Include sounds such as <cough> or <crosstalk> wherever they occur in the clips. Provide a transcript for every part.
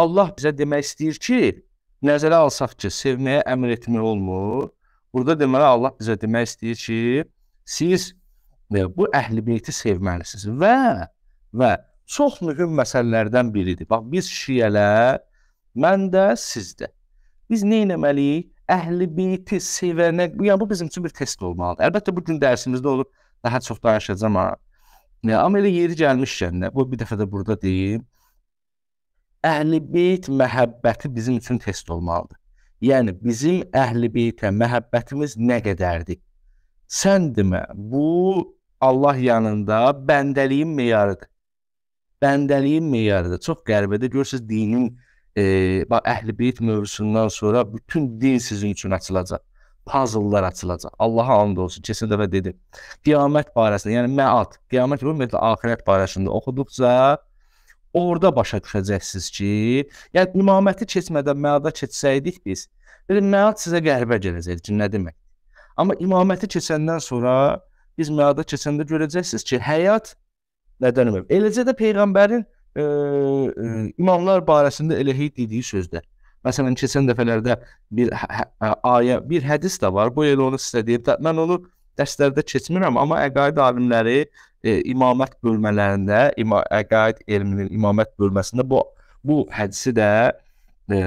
Allah bizə demək istəyir ki, nəzərə alsaq ki, sevməyə əmr etmək olmur. Burada deməli Allah bizə demək istəyir ki, siz e, bu əhlibeyti sevməlisiniz və və çox mühüm məsələlərdən biridir. Bax biz şiyələr, mən də, siz də. Biz nə etməliyik? Əhlibeyti sevənə, yəni bu bizim üçün bir test olmalıdır. Əlbəttə bu gün dərsimizdə olub daha çox danışacağam. Amma e, elə yeri gəlmişkən, bu bir dəfə də burada deyim. Əhl-i beyt məhəbbəti bizim üçün test olmalıdır. Yəni bizim əhl-i beytə məhəbbətimiz nə qədərdir? Sən demə, bu Allah yanında bəndəliyin meyarıdır. Bəndəliyin meyarıdır. Çox qəribədir. Görürsüz dinin e, bax əhl-i beyt mövzusundan sonra bütün din sizin üçün açılacaq. Puzzle'lar açılacaq. Allaha and olsun. Keçən dəfə dedim. Qiyamət barəsində, yəni məat, qiyamət ümumiyyətlə axirət barəsində oxuduqca orada başa düşəcəksiniz ki, yəni imaməti keçmədən məada keçsəydik biz, belə məad sizə qəribə gələcəkdi ki, nə demək. Amma imaməti keçəndən sonra biz məada keçəndə görəcəksiniz ki, həyat nədən ömür. Eləcə də peyğəmbərin e, e, imamlar barəsində elə hey dediyi sözlər. Məsələn, keçən dəfələrdə bir hə, hə, hə, ayə, bir hədis də var. Bu elə onu sizə deyib. Mən onu dərslərdə keçmirəm, amma əqaid alimləri e, imamət bölmələrində, ima, əqaid e, elminin imamət bölməsində bu bu hədisi də e,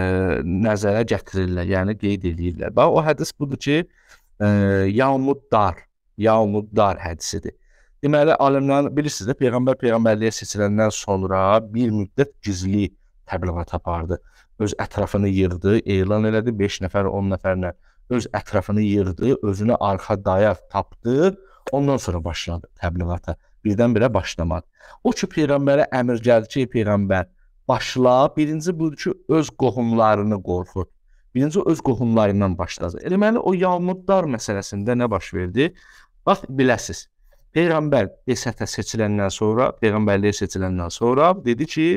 nəzərə gətirirlər, yəni qeyd eləyirlər. Bax o hədis budur ki, e, Yalmuddar, Yalmuddar hədisidir. Deməli alimlərin bilirsiniz də peyğəmbər peyğəmbərliyə seçiləndən sonra bir müddət gizli təbliğat apardı. Öz ətrafını yığdı, elan elədi 5 nəfər, 10 nəfərlə öz ətrafını yığdı, özünə arxa dayaq tapdı Ondan sonra başladı təbliğata. Birdən-birə başlamadı. O ki, Peyğəmbərə əmr gəldi ki, Peyğəmbər, başla. Birinci budur ki, öz qohumlarını qorxut. Birinci öz qohumlarından başladı. Eləməli, o yalmudlar məsələsində nə baş verdi? Bax, biləsiz. Peyğəmbər desətə seçiləndən sonra, peyğəmbərliyə seçiləndən sonra dedi ki,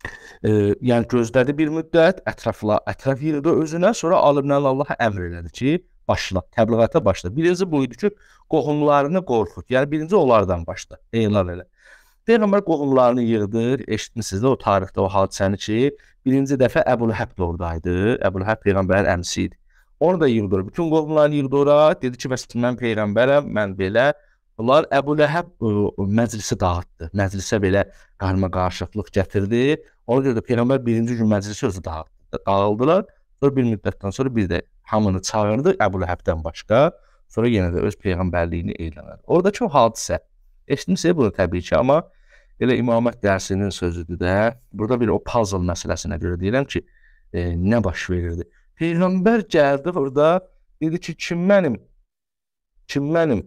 e, yəni gözlədi bir müddət, ətrafla ətraf yığdı özünə, sonra alimlərin Allaha əmr elədi ki, başla, təbliğata başla. Birinci bu idi ki, qohumlarını qorxut. Yəni birinci onlardan başla, elan elə. Peyğəmbər qohumlarını yığdır. Eşitmisiniz də o tarixdə o hadisəni ki, birinci dəfə Əbu Ləhəb də oradaydı. Əbu Ləhəb peyğəmbərin əmisi idi. Onu da yığdır. Bütün qohumlarını yığdı ora. Dedi ki, bəs mən peyğəmbərəm, mən belə. Bunlar Əbu Ləhəb ə, məclisi dağıtdı. Məclisə belə qarma-qarışıqlıq gətirdi. Ona görə də peyğəmbər birinci gün məclisi özü dağıtdı. Dağıldılar. Sonra bir müddətdən sonra bir də hamını çağırdı Əbu Ləhəbdən başqa. Sonra yenə də öz peyğəmbərliyini elan edir. Oradakı o hadisə eşitmişsiniz bunu təbii ki, amma elə imamət dərsinin sözüdür də. Burada bir o puzzle məsələsinə görə deyirəm ki, e, nə baş verirdi? Peyğəmbər gəldi burada dedi ki, kim mənim kim mənim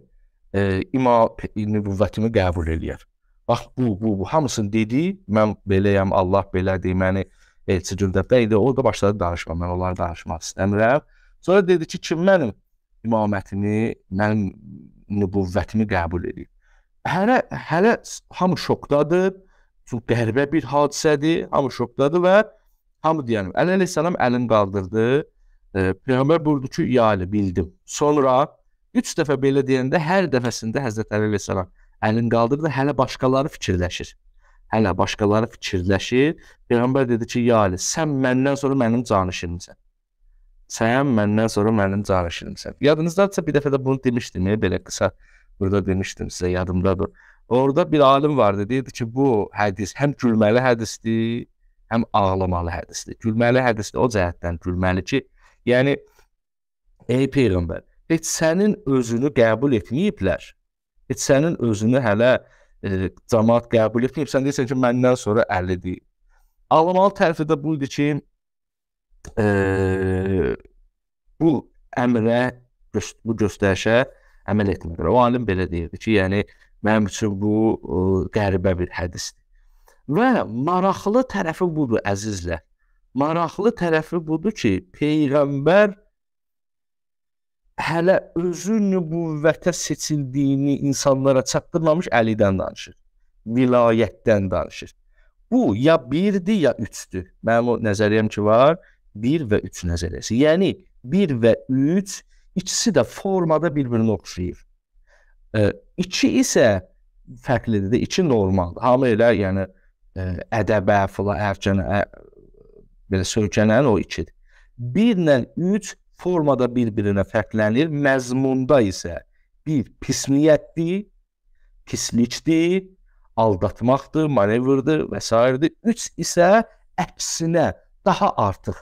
e, imam nübüvvətimi qəbul eləyər? Bax bu bu bu hamısını dedi. Mən beləyəm, Allah belədir, məni elçi göndərdi. Orada başladı danışma. Mən onları danışmaq istəmirəm. Sonra dedi ki, kim mənim imamətimi, mənim nübüvvətimi qəbul edib? Hələ, hələ hamı şokdadır. Çünki qəribə bir hadisədir. Hamı şokdadır və hamı deyənim. Əli əleyhissalam əlini qaldırdı. E, Peyğəmbər buyurdu ki, yəni bildim. Sonra 3 dəfə belə deyəndə hər dəfəsində Həzrət Əli əleyhissalam əlini qaldırdı. Hələ başqaları fikirləşir. Hələ başqaları fikirləşir. Peyğəmbər dedi ki, yəni sən məndən sonra mənim canişinimsən sən məndən sonra mənim canişinimsən. Yadınızdadsa bir dəfə də bunu demişdim, belə qısa burada demişdim sizə, yadımdadır. Orada bir alim vardı, deyirdi ki, bu hədis həm gülməli hədisdir, həm ağlamalı hədisdir. Gülməli hədisdir o cəhətdən gülməli ki, yəni ey peyğəmbər, heç sənin özünü qəbul etməyiblər. Heç sənin özünü hələ e, cəmaət qəbul etməyib. Sən deyirsən ki, məndən sonra 50 deyil. Ağlamalı tərəfi də bu idi ki, e, bu əmrə, bu göstərişə əməl etmirlər. O alim belə deyirdi ki, yəni mənim üçün bu ə, qəribə bir hədisdir. Və maraqlı tərəfi budur əzizlər. Maraqlı tərəfi budur ki, peyğəmbər hələ özü nübüvvətə seçildiyini insanlara çatdırmamış Əlidən danışır. Vilayətdən danışır. Bu ya 1-dir, ya 3-dür. Mənim o nəzəriyyəm ki var, 1 və 3 nəzəriyyəsi. Yəni 1 və 3 ikisi də formada bir-birinə oxşayır. 2 e, isə fərqlidir də, 2 normaldır. Hamı elə, yəni ə, ədəbə, fıla, ərcənə, ə, belə söykənən o 2-dir. 1 ilə 3 formada bir-birinə fərqlənir. Məzmunda isə 1 pis niyyətdir, pislikdir, aldatmaqdır, manevrdir və s. 3 isə əksinə daha artıq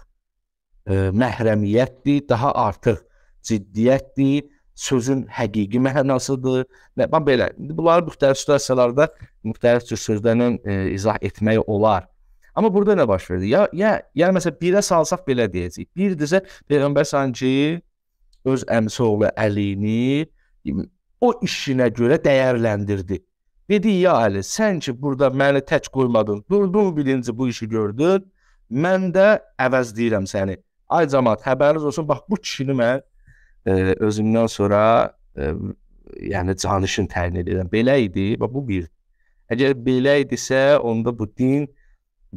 məhrəmiyyətdir, daha artıq ciddiyyətdir, sözün həqiqi mənasıdır. Və belə bunları müxtəlif situasiyalarda müxtəlif cür sözlərlə e, izah etmək olar. Amma burada nə baş verdi? Ya ya ya yəni məsələn birə salsaq belə deyəcəyik. Bir desə Peyğəmbər sanki öz əmsi oğlu Əlini o işinə görə dəyərləndirdi. Dedi ya Əli, sən ki burada məni tək qoymadın. Durdun birinci bu işi gördün. Mən də əvəzləyirəm səni. Ay cəmaət, xəbəriniz olsun, bax bu kişini mən e, özümdən sonra e, yəni canişin təyin edirəm. Belə idi və bu bir. Əgər belə idisə, onda bu din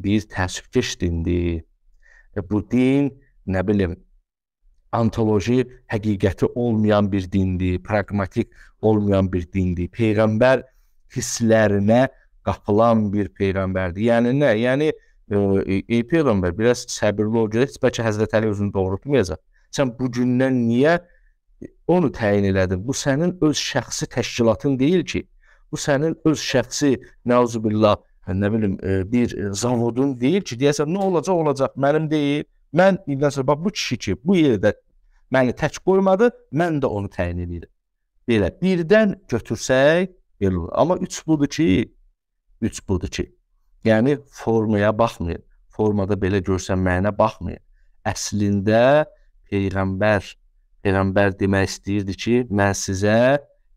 bir təəssüfkeş dindir. Və e, bu din, nə bilim, antoloji həqiqəti olmayan bir dindir, praqmatik olmayan bir dindir. Peyğəmbər hisslərinə qapılan bir peyğəmbərdir. Yəni nə? Yəni e, ey peyğəmbər biraz səbirli ol görək bəlkə Həzrət Əli özünü doğrultmayacaq. Sən bu gündən niyə e, onu təyin elədin? Bu sənin öz şəxsi təşkilatın deyil ki. Bu sənin öz şəxsi nauzubillah hə, nə bilim e, bir e, zavodun deyil ki, deyəsən nə olacaq olacaq mənim deyil. Mən indən sonra bax bu kişi ki, bu yerdə məni tək qoymadı, mən də onu təyin edirəm. Belə birdən götürsək belə olur. Amma üç budur ki, üç budur ki, Yəni formaya baxmayın. Formada belə görsənməyinə baxmayın. Əslində peyğəmbər peyğəmbər demək istəyirdi ki, mən sizə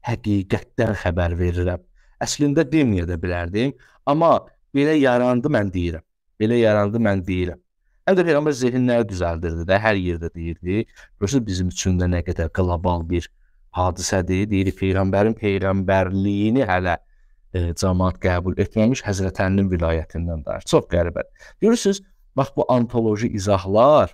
həqiqətdən xəbər verirəm. Əslində deməyə də bilərdim, amma belə yarandı mən deyirəm. Belə yarandı mən deyirəm. Həm də peyğəmbər zehinləri düzəldirdi də, hər yerdə deyirdi. Görürsüz bizim üçün də nə qədər qlobal bir hadisədir. Deyir peyğəmbərin peyğəmbərliyini hələ e, cəmaat qəbul etməmiş Həzrət Əlinin vilayətindən dair. Çox qəribədir. Görürsüz, bax bu antoloji izahlar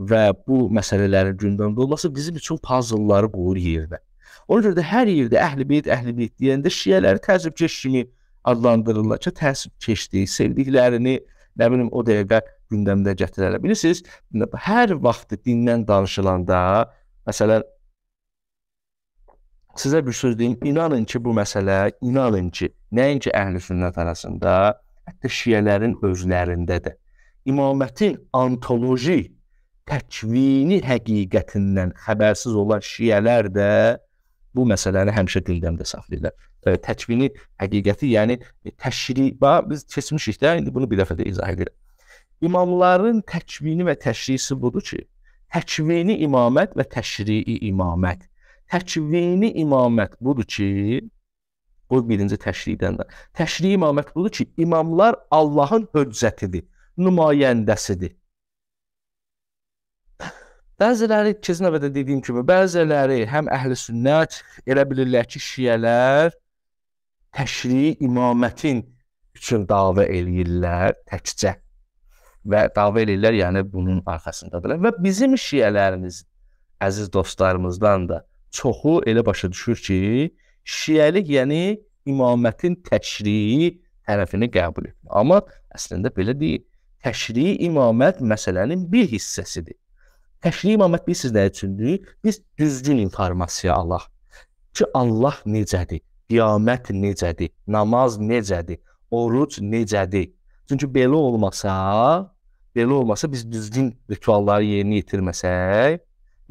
və bu məsələlərin gündəmdə olması bizim üçün puzzleları qoyur yerdə. Ona görə də hər yerdə Əhlibeyt, Əhlibeyt deyəndə şiələri təəssübkeş kimi adlandırırlar ki, təəssübkeşlik, sevdiklərini, nə bilim o dəqiqə gündəmdə gətirərlər. Bilirsiniz, hər vaxt dindən danışılanda, məsələn, Sizə bir söz deyim, inanın ki, bu məsələ, inanın ki, nəinki əhl-i sünnət arasında, hətta şiyələrin özlərində də imamətin antoloji təkvini həqiqətindən xəbərsiz olan şiyələr də bu məsələni həmişə gündəmdə saxlayırlar. Təkvini həqiqəti, yəni təşriba biz keçmişik də, indi bunu bir dəfə də izah edirəm. İmamların təkvini və təşrisi budur ki, təkvini imamət və təşrii imamət Təkvini imamət budur ki, bu birinci təşriqdən də. Təşriq imamət budur ki, imamlar Allahın höccətidir, nümayəndəsidir. Bəziləri keçən əvvəldə dediyim kimi, bəziləri həm əhlüsünnət elə bilirlər ki, şiyələr təşriq imamətin üçün dava eləyirlər təkcə və dava eləyirlər, yəni bunun arxasındadırlar və bizim şiyələrimiz əziz dostlarımızdan da çoxu elə başa düşür ki, şiəlik yəni imamətin təşriyi tərəfini qəbul etmir. Amma əslində belə deyil. Təşriyi imamət məsələnin bir hissəsidir. Təşriyi imamət bilirsiniz nə üçündür? Biz düzgün informasiya alaq ki, Allah necədir, qiyamət necədir, namaz necədir, oruc necədir. Çünki belə olmasa, belə olmasa biz düzgün ritualları yerinə yetirməsək,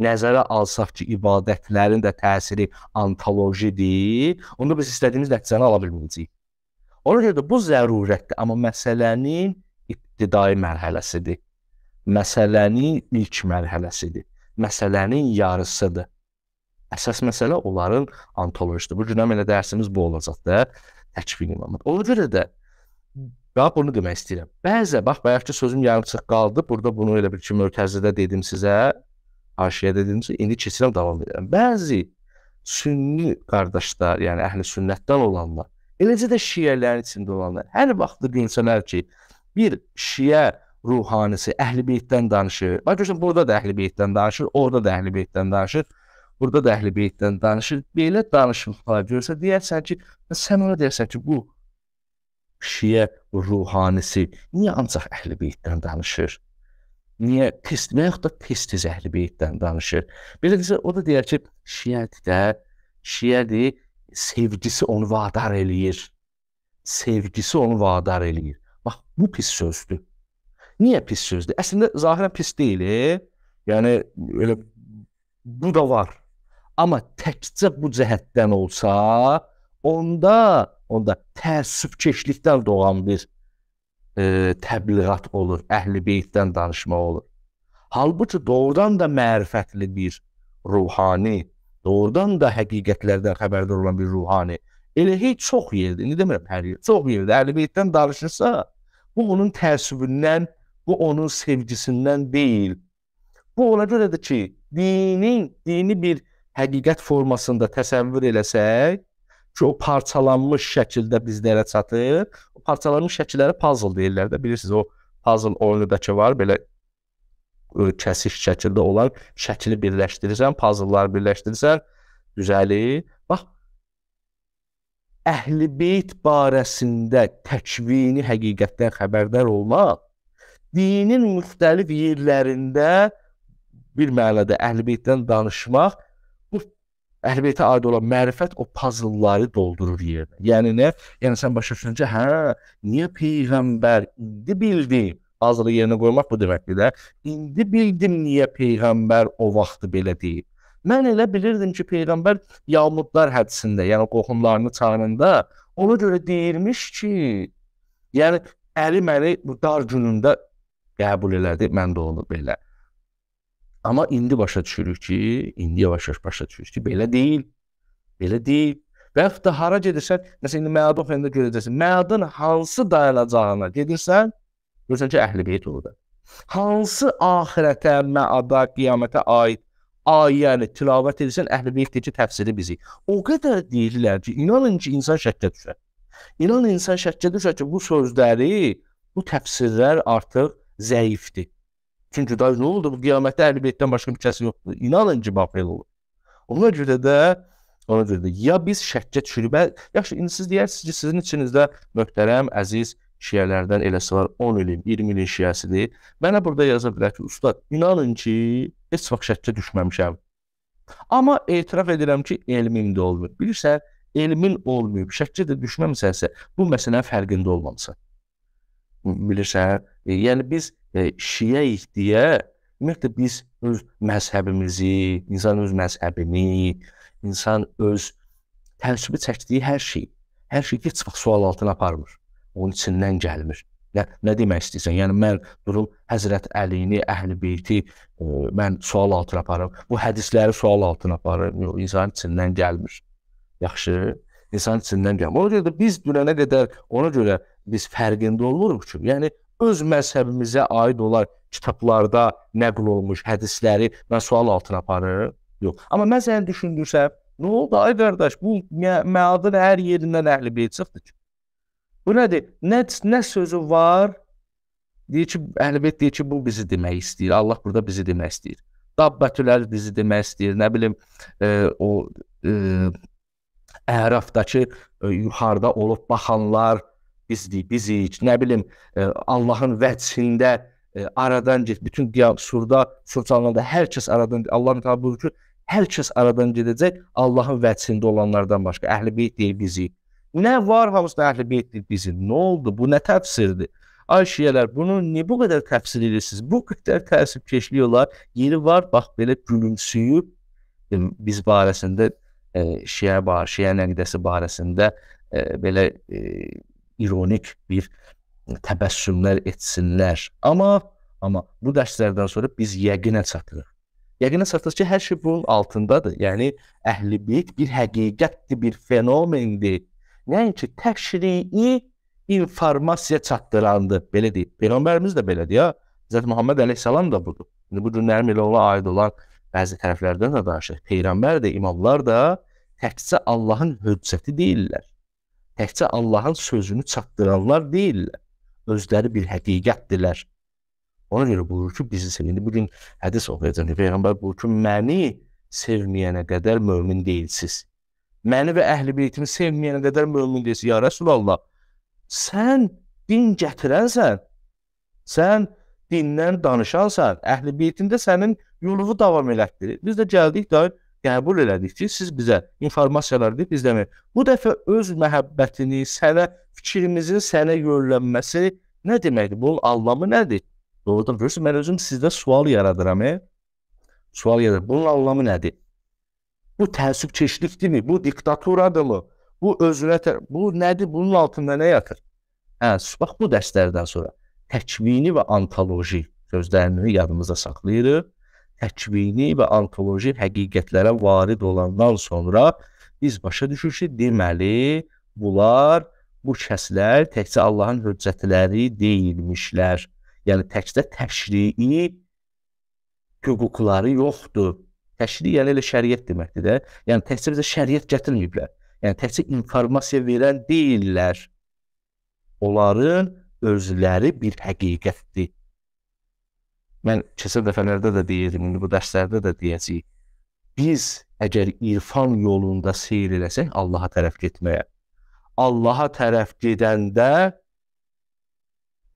nəzərə alsaq ki, ibadətlərin də təsiri antolojidir, onda biz istədiyimiz nəticəni ala bilməyəcəyik. Ona görə də bu zərurətdir, amma məsələnin ibtidai mərhələsidir. Məsələnin ilk mərhələsidir. Məsələnin yarısıdır. Əsas məsələ onların antolojisidir. Bu gün həmin dərsimiz bu olacaq da, təkvin imamı. Ona görə də bax bunu demək istəyirəm. Bəzə bax bayaqki sözüm yarımçıq qaldı. Burada bunu elə bir ki, mötəzədə dedim sizə, haşiyə dediyimcə indi keçirəm davam edirəm. Bəzi sünni qardaşlar, yəni əhli sünnətdən olanlar, eləcə də şiyələrin içində olanlar hər vaxt deyirsələr ki, bir şiyə ruhanisi əhli beytdən danışır. Bax görürsən burada da əhli beytdən danışır, orada da əhli beytdən danışır. Burada da əhli beytdən danışır. Belə danışıqlar görsə deyərsən ki, sən ona deyirsən ki, bu şiyə ruhanisi niyə ancaq əhli beytdən danışır? Niyə pis, nə yaxud da pis tiz əhli beytdən danışır. Beləliklə o da deyər ki, şiədir də, şiədir, sevgisi onu vadar eləyir. Sevgisi onu vadar eləyir. Bax, bu pis sözdür. Niyə pis sözdür? Əslində zahirən pis deyil, e? yəni elə bu da var. Amma təkcə bu cəhətdən olsa, onda onda təəssüfkeşlikdən doğan bir e, təbliğat olur, əhl-i beytdən danışma olur. Halbuki doğrudan da mərifətli bir ruhani, doğrudan da həqiqətlərdən xəbərdar olan bir ruhani elə heç çox yerdə, indi demirəm hər yer, çox yerdə əhl-i beytdən danışırsa, bu onun təəssübündən, bu onun sevgisindən deyil. Bu ona görədir ki, dinin, dini bir həqiqət formasında təsəvvür eləsək, ki, o parçalanmış şəkildə bizlərə çatır. O parçalanmış şəkillərə puzzle deyirlər də. Bilirsiniz o puzzle oyunudakı var, belə ə, kəsiş şəkildə olan şəkili birləşdirirsən, puzzle'ları birləşdirirsən, düzəlir. Bax Əhl-i Beyt barəsində təkvini həqiqətdən xəbərdar olmaq dinin müxtəlif yerlərində bir mənada Əhl-i Beytdən danışmaq Əhlibeytə aid olan mərifət o puzzleları doldurur yerinə. Yəni nə? Yəni sən başa düşəndə, hə, niyə peyğəmbər indi bildi? Puzzle yerinə qoymaq bu deməkdir də. İndi bildim niyə peyğəmbər o vaxtı belə deyib. Mən elə bilirdim ki, peyğəmbər yağmudlar hədisində, yəni qohumlarını çağıranda ona görə deyirmiş ki, yəni əli məni bu dar günündə qəbul elədi, mən də onu belə. Amma indi başa düşürük ki, indi yavaş-yavaş başa düşürük ki, belə deyil. Belə deyil. Və yaxud da hara gedirsən, məsələn, indi məad oxuyanda görəcəksən. Məadın hansı dayanacağına gedirsən, görürsən ki, əhl-i beyt orada. Hansı axirətə, məada, qiyamətə aid ayəni tilavət edirsən, əhl-i beytdəki təfsiri bizi. O qədər deyirlər ki, inanın ki, insan şəkkə düşər. İnanın insan şəkkə düşər ki, bu sözləri, bu təfsirlər artıq zəifdir. Çünki daha nə oldu? Qiyamətdə əli beytdən başqa bir kəs yoxdur. İnanın ki, bax belə olur. Ona görə də ona görə də ya biz şəkkə düşürük. Yaxşı, indi siz deyirsiniz ki, sizin içinizdə möhtərəm, əziz şiələrdən eləsi var 10 ilin, 20 ilin şiəsidir. Mənə burada yaza bilər ki, ustad, inanın ki, heç vaxt şəkkə düşməmişəm. Amma etiraf edirəm ki, elmim də olmur. Bilirsən, elmin olmayıb, şəkkə də düşməmisənsə, bu məsələnin fərqində olmamısan. Bilirsən, E, yəni biz e, şiyəyik deyə ümumiyyətlə biz öz məzhəbimizi, insan öz məzhəbini, insan öz təəssübü çəkdiyi hər şeyi, hər şeyi heç vaxt sual altına aparmır. Onun içindən gəlmir. Nə, nə demək istəyirsən? Yəni mən durum Həzrət Əlini, Əhlübeyti e, mən sual altına aparım. Bu hədisləri sual altına aparım. Yox, insanın içindən gəlmir. Yaxşı, insanın içindən gəlmir. Ona görə də biz dünənə qədər ona görə biz fərqində olmuruq ki, yəni öz məzhəbimizə aid olan kitablarda nəql olmuş hədisləri mən sual altına aparım? Yox. Amma mən səni düşündürsəm, nə oldu ay qardaş? Bu məadın hər yerindən əhl-i beyt çıxdı ki. Bu nədir? Nə nə sözü var? Deyir ki, əhl-i beyt deyir ki, bu bizi demək istəyir. Allah burada bizi demək istəyir. Dabbətül əl bizi demək istəyir. Nə bilim, e, o e, Ərafdakı e, yuxarıda olub baxanlar bizdik, bizik, nə bilim, ə, e, Allahın vəcində ə, e, aradan get, bütün qiyam surda, surçalananda hər kəs aradan Allahın təala buyurur ki, hər kəs aradan gedəcək Allahın vəcində olanlardan başqa. Əhlibeyt deyil bizi. Nə var hamısı da əhlibeyt deyil bizi. Nə oldu? Bu nə təfsirdir? Ay şiyələr, bunu niyə bu qədər təfsir edirsiniz? Bu qədər təəssübkeşlik olar. Yeri var, bax belə gülümsüyüb e, biz barəsində ə, şiyə bar, şiyə nəqdəsi barəsində ə, belə ə, ironik bir təbəssümlər etsinlər. Amma amma bu dərslərdən sonra biz yəqinə çatırıq. Yəqinə çatırıq ki, hər şey bunun altındadır. Yəni əhlibeyt bir həqiqətdir, bir fenomendir. Nəinki təşrii informasiya çatdırandı, belə deyib. Peyğəmbərimiz də belədir ya. Hz. Məhəmməd əleyhissalam da budur. İndi bu günlərin ona aid olan bəzi tərəflərdən də danışır. Peyğəmbər də, imamlar da təkcə Allahın höccəti deyillər təkcə Allahın sözünü çatdıranlar deyillər. Özləri bir həqiqətdirlər. Ona görə buyurur ki, bizi sevin. İndi bu gün hədis oxuyacağam. Peyğəmbər buyurur ki, məni sevməyənə qədər mömin deyilsiz. Məni və əhl-i beytimi sevməyənə qədər mömin deyilsiz. Ya Rəsulullah, sən din gətirənsən, sən dindən danışansan, əhl-i beytində sənin yolunu davam elətdirir. Biz də gəldik də qəbul elədik ki, siz bizə informasiyalar deyib izləmək. Bu dəfə öz məhəbbətini, sənə fikrimizin sənə yönlənməsi nə deməkdir? Bunun anlamı nədir? Doğrudan görürsüz, mən özüm sizdə sual yaradıram. E? Sual yaradır. Bunun anlamı nədir? Bu təəssübkeşlikdirmi? Bu diktaturadır? Bu özünə bu nədir? Bunun altında nə yatır? Hə, bax bu dərslərdən sonra təkvini və antoloji sözlərini yadımızda saxlayırıq təkvini və ontoloji həqiqətlərə varid olandan sonra biz başa düşür ki, deməli, bunlar, bu şəxslər təkcə Allahın hüccətləri deyilmişlər. Yəni, təkcə təşrii hüquqları yoxdur. Təşrii, yəni elə şəriət deməkdir də. Yəni, təkcə bizə şəriət gətirməyiblər. Yəni, təkcə informasiya verən deyillər. Onların özləri bir həqiqətdir mən keçən dəfələrdə də deyirdim, indi bu dərslərdə də deyəcəyik. Biz əgər irfan yolunda seyr eləsək, Allaha tərəf getməyə. Allaha tərəf gedəndə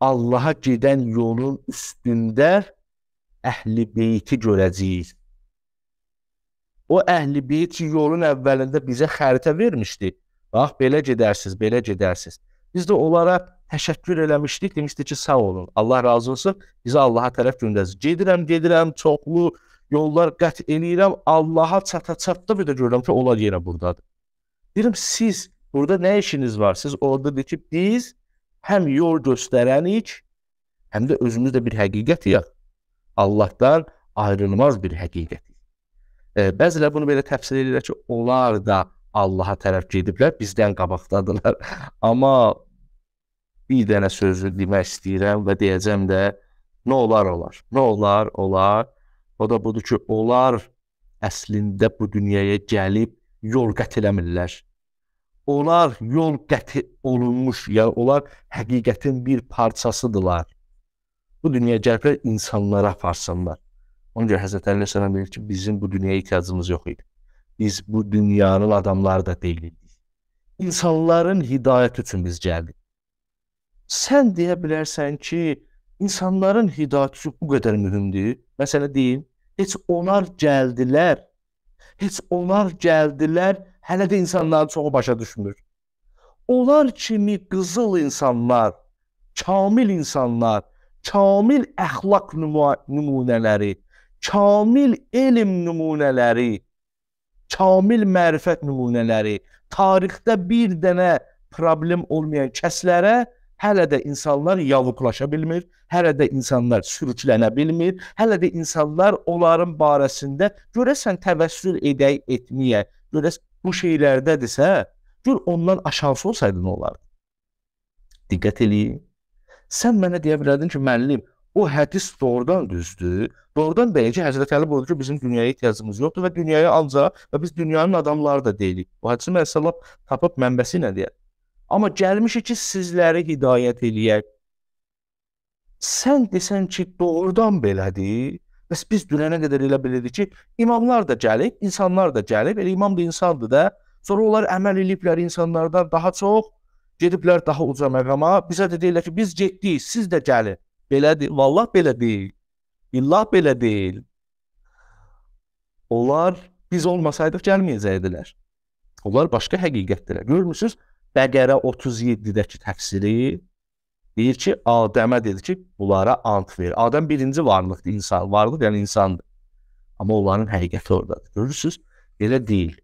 Allaha gedən yolun üstündə əhli beyti görəcəyik. O əhli beyt yolun əvvəlində bizə xəritə vermişdi. Bax, belə gedərsiniz, belə gedərsiniz. Biz də onlara təşəkkür eləmişdik, demişdi ki, sağ olun. Allah razı olsun. Bizi Allaha tərəf göndərsiz. Gedirəm, gedirəm, çoxlu yollar qət eləyirəm. Allaha çata çatdı bir də görürəm ki, onlar yenə burdadır. Deyirəm, siz burada nə işiniz var? Siz orada deyir ki, biz həm yol göstərənik, həm də özümüz də bir həqiqətiyik. Allahdan ayrılmaz bir həqiqət. E, bəzilər bunu belə təfsir edirlər ki, onlar da Allaha tərəf gediblər, bizdən qabaqdadılar. <laughs> Amma bir dənə sözü demək istəyirəm və deyəcəm də nə olar olar. Nə olar olar. O da budur ki, onlar əslində bu dünyaya gəlib yol qət eləmirlər. Onlar yol qət olunmuş, yəni onlar həqiqətin bir parçasıdırlar. Bu dünyaya gəliblər insanlara aparsınlar. Ona görə Həzrət Əli Sələm deyir ki, bizim bu dünyaya ehtiyacımız yox idi. Biz bu dünyanın adamları da deyilik. İnsanların hidayəti üçün biz gəldik sən deyə bilərsən ki, insanların hidayəti bu qədər mühümdür. Məsələ deyim, heç onlar gəldilər, heç onlar gəldilər, hələ də insanların çoxu başa düşmür. Onlar kimi qızıl insanlar, kamil insanlar, kamil əxlaq nümunələri, kamil elm nümunələri, kamil mərifət nümunələri, tarixdə bir dənə problem olmayan kəslərə hələ də insanlar yavuqlaşa bilmir, hələ də insanlar sürüklənə bilmir, hələ də insanlar onların barəsində görəsən təvəssül edək, etməyə, görəsən bu şeylərdədirsə, gör ondan aşağısı olsaydı nə olardı? Diqqət eləyin. Sən mənə deyə bilərdin ki, müəllim, o hədis doğrudan düzdür. Doğrudan bəyəcə Həzrət Əli buyurdu ki, bizim dünyaya ehtiyacımız yoxdur və dünyaya ancaq və biz dünyanın adamları da deyilik. Bu hədisi mən səlab tapıb mənbəsi ilə deyək. Amma gəlmişik ki, sizləri hidayət eləyək. Sən desən ki, doğrudan belədir. Bəs biz dünənə qədər elə bilirdik ki, imamlar da gəlib, insanlar da gəlib. Elə imam da insandır da. Sonra onlar əməl eləyiblər insanlardan daha çox, gediblər daha uca məqama. Bizə də deyirlər ki, biz getdik, siz də gəlin. Belədir. Vallah belə deyil. Billah belə deyil. Onlar biz olmasaydıq gəlməyəcəydilər. Onlar başqa həqiqətdirlər. Görmürsüz? Bəqərə 37-dəki təfsiri deyir ki, Adəmə dedi ki, bunlara ant verir. Adəm birinci varlıqdır, insan, varlıq yəni insandır. Amma onların həqiqəti oradadır. Görürsüz, belə deyil.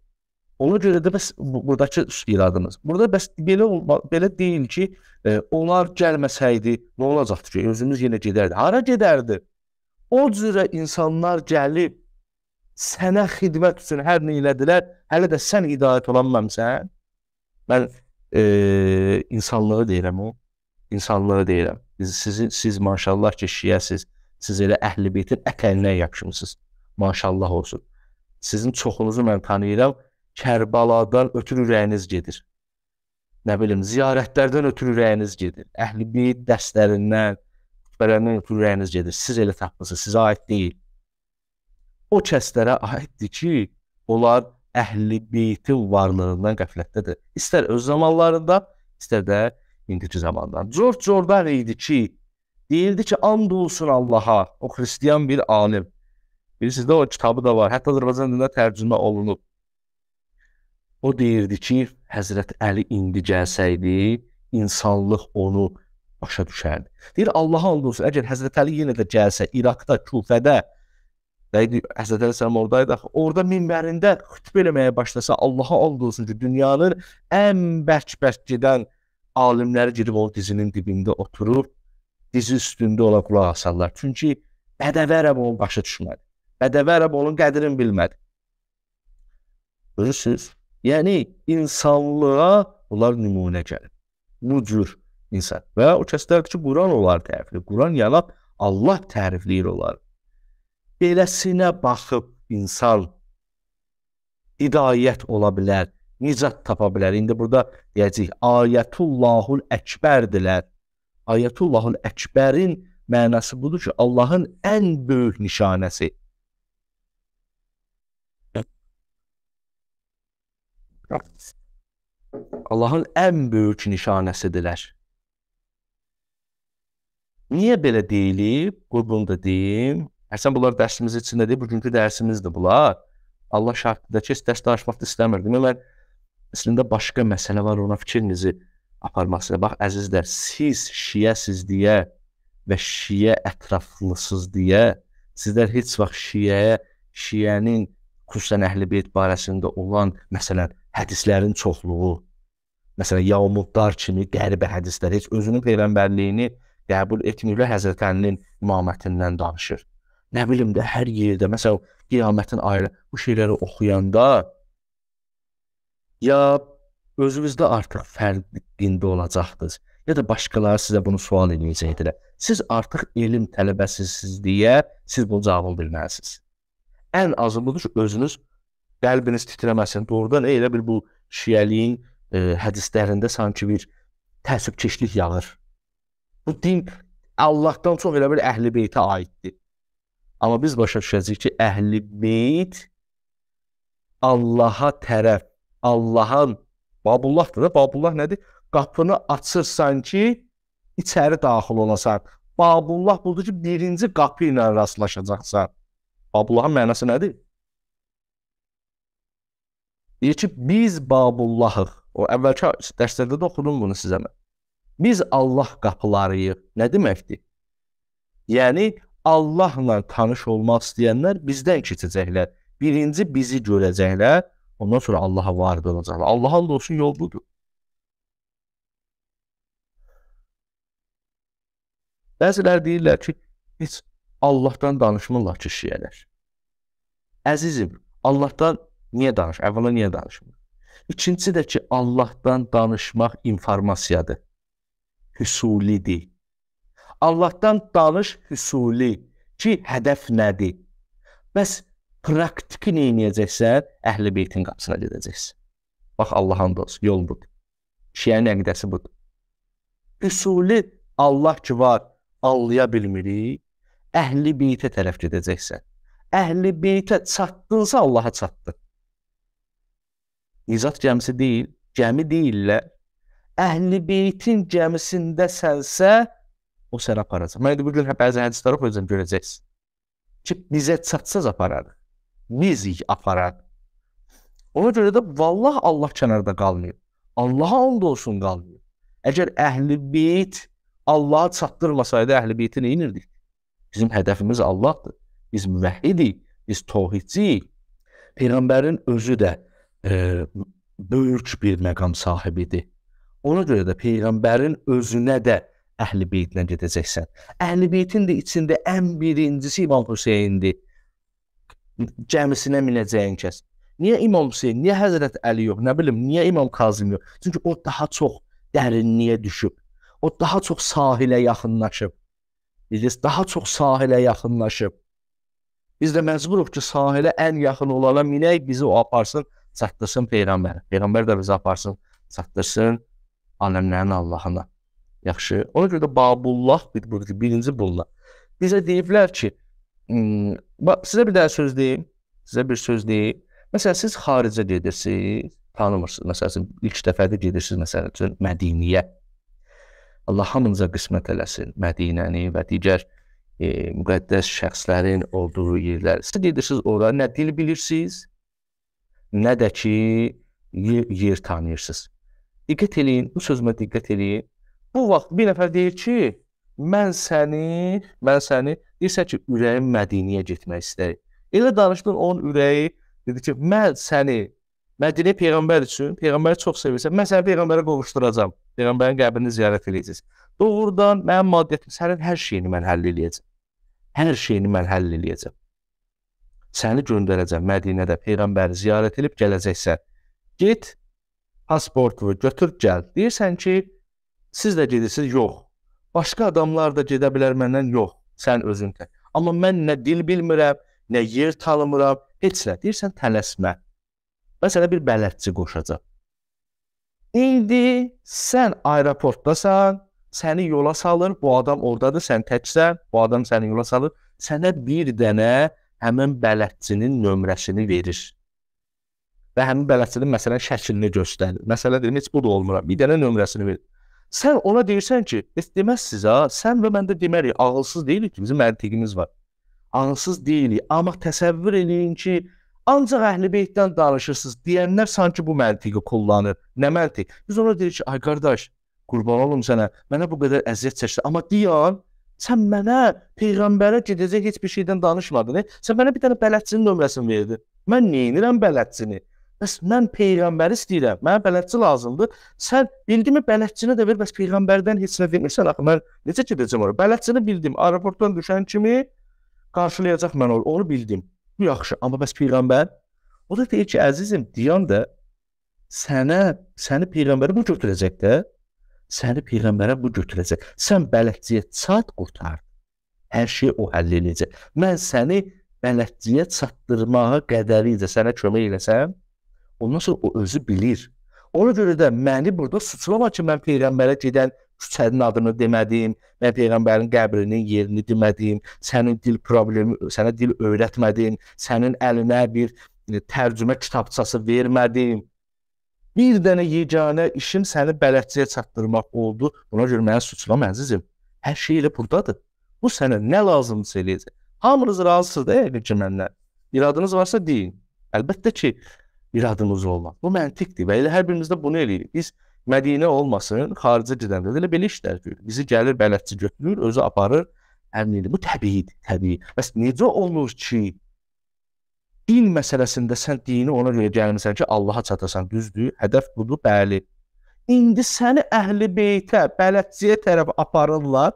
Ona görə də bəs buradakı iradımız. Burada bəs belə olma, belə deyil ki, e, onlar gəlməsəydi nə olacaqdı ki, özümüz yenə gedərdi. Hara gedərdi? O cürə insanlar gəlib sənə xidmət üçün hər nə elədilər, hələ də sən idarə etməmsən. Mən e, insanlığı deyirəm o. İnsanlığı deyirəm. Siz, siz, siz maşallah ki, şiyəsiz. Siz elə əhl-i beytin ətəyinə yapışmısınız. Maşallah olsun. Sizin çoxunuzu mən tanıyıram. Kərbaladan ötürü ürəyiniz gedir. Nə bilim, ziyarətlərdən ötürü ürəyiniz gedir. Əhl-i beyt dərslərindən, xütbələrindən ötürü ürəyiniz gedir. Siz elə tapmısınız, sizə aid deyil. O kəslərə aiddir ki, onlar əhli beyti varlığından qəflətdədir. İstər öz zamanlarında, istər də indiki zamanda. George Jordan idi ki, deyirdi ki, and olsun Allaha, o xristiyan bir alim. Bilirsiniz də o kitabı da var, hətta Azərbaycan dilində tərcümə olunub. O deyirdi ki, Həzrət Əli indi gəlsəydi, insanlıq onu başa düşərdi. Deyir, Allaha and olsun, əgər Həzrət Əli yenə də gəlsə, İraqda, Küfədə, Dəqiq Həzrət Əleyhissalam oradaydı axı. Orda minbərində xütbə eləməyə başlasa, Allaha and olsun ki, dünyanın ən bərk-bərk gedən alimləri gedib onun dizinin dibində oturub dizi üstündə ola qulaq asarlar. Çünki bədəvi ərəb onu başa düşmədi. Bədəvi ərəb onun qədrini bilmədi. Görürsüz? Yəni insanlığa bunlar nümunə gəlir. Bu cür insan. Və o kəslər ki, Quran onlar tərifləyir. Quran yanab Allah tərifləyir onları beləsinə baxıb insan hidayət ola bilər, nicat tapa bilər. İndi burada deyəcək Ayətullahul Əkbərdilər. Ayətullahul Əkbərin mənası budur ki, Allahın ən böyük nişanəsi. Allahın ən böyük nişanəsidirlər. Niyə belə deyilib? Qurban da deyim. Həsən bunlar dərsimiz içindədir, bugünkü dərsimizdir bunlar. Allah şahiddir ki, dərs danışmaq da istəmir. Demək, mən əslində başqa məsələ var, ona fikrinizi aparmasına. Bax, əzizlər, siz şiyəsiz deyə və şiyə ətraflısız deyə sizlər heç vaxt şiyəyə, şiyənin xüsusən əhl-i beyt barəsində olan, məsələn, hədislərin çoxluğu, məsələn, Yavmuddar kimi qəribə hədislər heç özünün peyğəmbərliyini qəbul etmirlər Həzrət Əlinin imamətindən danışır nə bilim də hər yerdə, məsəl qiyamətin ayrı bu şeyləri oxuyanda ya özünüzdə artıq fərqində olacaqsınız, ya da başqaları sizə bunu sual edəcəkdilər. Siz artıq elm tələbəsisiniz deyə siz bunu cavab bilməlisiniz. Ən azı budur ki, özünüz qəlbiniz titrəməsin. Doğrudan elə bir bu şiəliyin e, hədislərində sanki bir təəssübkeşlik yağır. Bu din Allahdan çox elə bir əhl-i beytə aiddir. Amma biz başa düşəcəyik ki, əhli beyt Allaha tərəf, Allahın Babullahdır da, Babullah nədir? Qapını açırsan ki, içəri daxil olasan. Babullah budur ki, birinci qapı ilə rastlaşacaqsan. Babullahın mənası nədir? Deyir ki, biz Babullahıq. O əvvəlki dərslərdə də oxudum bunu sizə mən. Biz Allah qapılarıyıq. Nə deməkdir? Yəni Allahla tanış olmaq istəyənlər bizdən keçəcəklər. Birinci bizi görəcəklər, ondan sonra Allaha varid olacaqlar. Allaha and olsun yol budur. Bəzilər deyirlər ki, heç Allahdan danışmırlar ki, şiyələr. Əzizim, Allahdan niyə danış? Əvvəla niyə danışmır? İkincisi də ki, Allahdan danışmaq informasiyadır, hüsulidir. Allahdan danış üsuli ki, hədəf nədir? Bəs praktiki nə edəcəksən? Əhl-i beytin qapısına gedəcəksən. Bax Allahın dost, yol budur. Şiənin əqidəsi budur. Üsuli Allah ki var, anlaya bilmirik. Əhl-i beytə tərəf gedəcəksən. Əhl-i beytə çatdınsa Allaha çatdın. Nizat gəmisi deyil, gəmi deyillər. Əhl-i beytin gəmisindəsənsə, o səni aparacaq. Mən indi bu gün hə, bəzi hədislər oxuyacam görəcəksən. Ki bizə çatsaz apararıq. Bizik apararıq. Ona görə də vallah Allah kənarda qalmayıb. Allaha and olsun qalmayıb. Əgər əhli beyt Allaha çatdırmasaydı əhli beyti nə edirdik? Bizim hədəfimiz Allahdır. Biz müvəhhidik, biz tohidciyik. Peyğəmbərin özü də e, böyük bir məqam sahibidir. Ona görə də peyğəmbərin özünə də əhli beytinə gedəcəksən. Əhli beytin də içində ən birincisi İmam Hüseyndir. Cəmisinə minəcəyin kəs. Niyə İmam Hüseyn, niyə Həzrət Əli yox, nə bilim, niyə İmam Kazım yox? Çünki o daha çox dərinliyə düşüb. O daha çox sahilə yaxınlaşıb. Bilirsiniz, daha çox sahilə yaxınlaşıb. Biz də məcburuq ki, sahilə ən yaxın olana minək, bizi o aparsın, çatdırsın Peyğəmbərə. Peyğəmbər də bizi aparsın, çatdırsın aləmlərin Allahına. Yaxşı. Ona görə də Babullah bilmirdi, birinci bununla. Bizə deyiblər ki, hmm, bax sizə bir dənə söz deyim, sizə bir söz deyim. Məsələn, siz xaricə gedirsiniz, tanımırsınız. Məsələn, ilk dəfədir gedirsiniz məsələn üçün Mədiniyə. Allah hamınıza qismət eləsin Mədinəni və digər e, müqəddəs şəxslərin olduğu yerlər. Siz gedirsiniz ora, nə dil bilirsiniz, nə də ki yer, yer tanıyırsınız. Diqqət eləyin, bu sözümə diqqət eləyin. Bu vaxt bir nəfər deyir ki, mən səni, mən səni deyirsə ki, ürəyim Mədiniyə getmək istəyir. Elə danışdın onun ürəyi dedi ki, mən səni Mədinə peyğəmbər üçün, peyğəmbəri çox sevirsən, mən səni peyğəmbərə qovuşduracağam. Peyğəmbərin qəbrini ziyarət eləyəcəksiniz. Doğrudan mənim maddiyyətim sənin hər şeyini mən həll eləyəcəm. Hər şeyini mən həll eləyəcəm. Səni göndərəcəm Mədinədə peyğəmbəri ziyarət edib gələcəksən. Get pasport vur, götür gəl. Deyirsən ki, Siz də gedirsiniz, yox. Başqa adamlar da gedə bilər məndən, yox. Sən özün tək. Amma mən nə dil bilmirəm, nə yer tanımıram, heç nə. Deyirsən tələsmə. Məsələn bir bələdçi qoşacaq. İndi sən aeroportdasan, səni yola salır, bu adam ordadır, sən təksən, bu adam səni yola salır. Sənə bir dənə həmin bələdçinin nömrəsini verir. Və həmin bələdçinin məsələn şəklini göstərir. Məsələn deyim, heç bu da olmur. Bir dənə nömrəsini verir. Sən ona deyirsən ki, deməzsiz ha, sən və mən də demərik, ağılsız deyilik ki, bizim məntiqimiz var. Ağılsız deyilik, amma təsəvvür eləyin ki, ancaq Əhlibeytdən danışırsınız deyənlər sanki bu məntiqi kullanır. Nə məntiq? Biz ona deyirik ki, ay qardaş, qurban olum sənə, mənə bu qədər əziyyət çəkdi, amma deyən sən mənə peyğəmbərə gedəcək heç bir şeydən danışmadın. He? Sən mənə bir dənə bələdçinin nömrəsini verdin. Mən nə edirəm bələdçini? Bəs mən peyğəmbəri istəyirəm. Mənə bələdçi lazımdır. Sən bildimi bələdçinə də ver, bəs peyğəmbərdən heç nə vermirsən axı. Mən necə gedəcəm ora? Bələdçini bildim. Aeroportdan düşən kimi qarşılayacaq mən onu. Onu bildim. Bu yaxşı. Amma bəs peyğəmbər? O da deyir ki, əzizim, deyən də sənə, səni peyğəmbərə bu götürəcək də. Səni peyğəmbərə bu götürəcək. Sən bələdçiyə çat qurtar. Hər şeyi o həll edəcək. Mən səni bələdçiyə çatdırmağa qədərincə sənə kömək eləsəm, Ondan sonra o özü bilir. Ona görə də məni burada sıçrama ki, mən Peyğəmbərə gedən küçənin adını demədim, mən Peyğəmbərin qəbrinin yerini demədim, sənin dil problemi, sənə dil öyrətmədim, sənin əlinə bir e, tərcümə kitabçası vermədim. Bir dənə yeganə işim səni bələdçiyə çatdırmaq oldu. Buna görə məni suçlama əzizim. Hər şey elə burdadır. Bu sənə nə lazımdırsa eləyəcək. Hamınız razısınız da əgər yəni ki məndən. İradınız varsa deyin. Əlbəttə ki, iradımız olmaq. Bu məntiqdir və elə hər birimiz də bunu eləyirik. Biz Mədinə olmasın, xarici gedəndə elə belə işlər görür. Bizi gəlir bələdçi götürür, özü aparır, əmin Bu təbiidir, təbii. Bəs necə olur ki, din məsələsində sən dini ona görə gəlmisən ki, Allaha çatasan, düzdür? Hədəf budur, bəli. İndi səni əhli beytə, bələdçiyə tərəf aparırlar,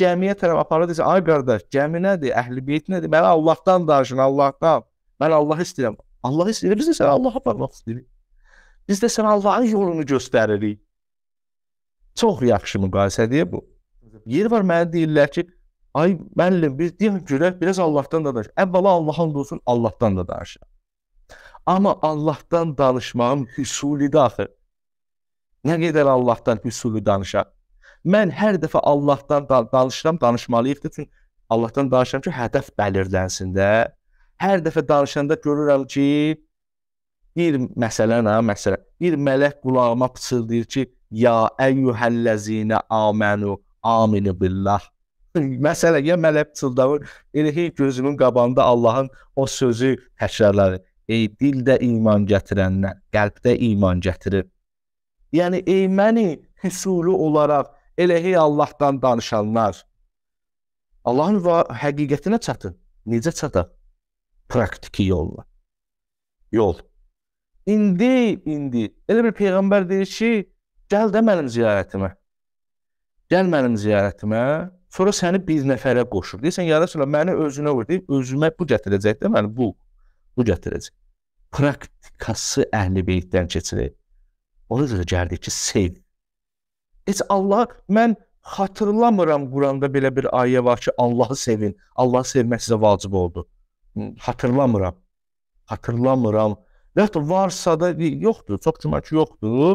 gəmiyə tərəf aparır desə, ay qardaş, gəmi nədir, əhli beyt nədir? Mən Allahdan danışın, Allahdan. Mən Allah istəyirəm. Allahı istəyir. Biz də sənə Allah aparmaq istəyirik. Biz də sənə Allahın yolunu göstəririk. Çox yaxşı müqayisədir bu. Yeri var mənə deyirlər ki, ay müəllim biz deyək görək biraz Allahdan da danış. Əvvəla Allahın olsun, Allahdan da danışaq. Amma Allahdan danışmağın üsuludur axı. Nə qədər Allahdan üsulu danışaq. Mən hər dəfə Allahdan da danışıram, danışmalıyıq da, çünki Allahdan danışıram ki, hədəf bəlirlənsin də hər dəfə danışanda görürəm ki, bir məsələ nə, məsələ. Bir mələk qulağıma pıçıldayır ki, ya əyyuhəlləzinə amenu, aminu billah. <laughs> məsələ ya mələk pıçıldayır, elə hey gözümün qabağında Allahın o sözü təkrarlanır. Ey dildə iman gətirənlər, qəlbdə iman gətirir. Yəni eyməni hüsulu olaraq elə hey Allahdan danışanlar Allahın həqiqətinə çatın. Necə çataq? praktiki yolla. Yol. İndi, indi elə bir peyğəmbər deyir ki, gəl də mənim ziyarətimə. Gəl mənim ziyarətimə. Sonra səni bir nəfərə qoşur. Deyirsən, ya Rasulullah, məni özünə vur. Deyir, özümə bu gətirəcək də məni bu. Bu gətirəcək. Praktikası əhl-i beytdən keçirir. Ona görə gəldik ki, sev. Heç Allah, mən xatırlamıram Quranda belə bir ayə var ki, Allahı sevin. Allahı sevmək sizə vacib oldu hatırlamıram. Hatırlamıram. Hətta varsa da yoxdur, çox demək yoxdur.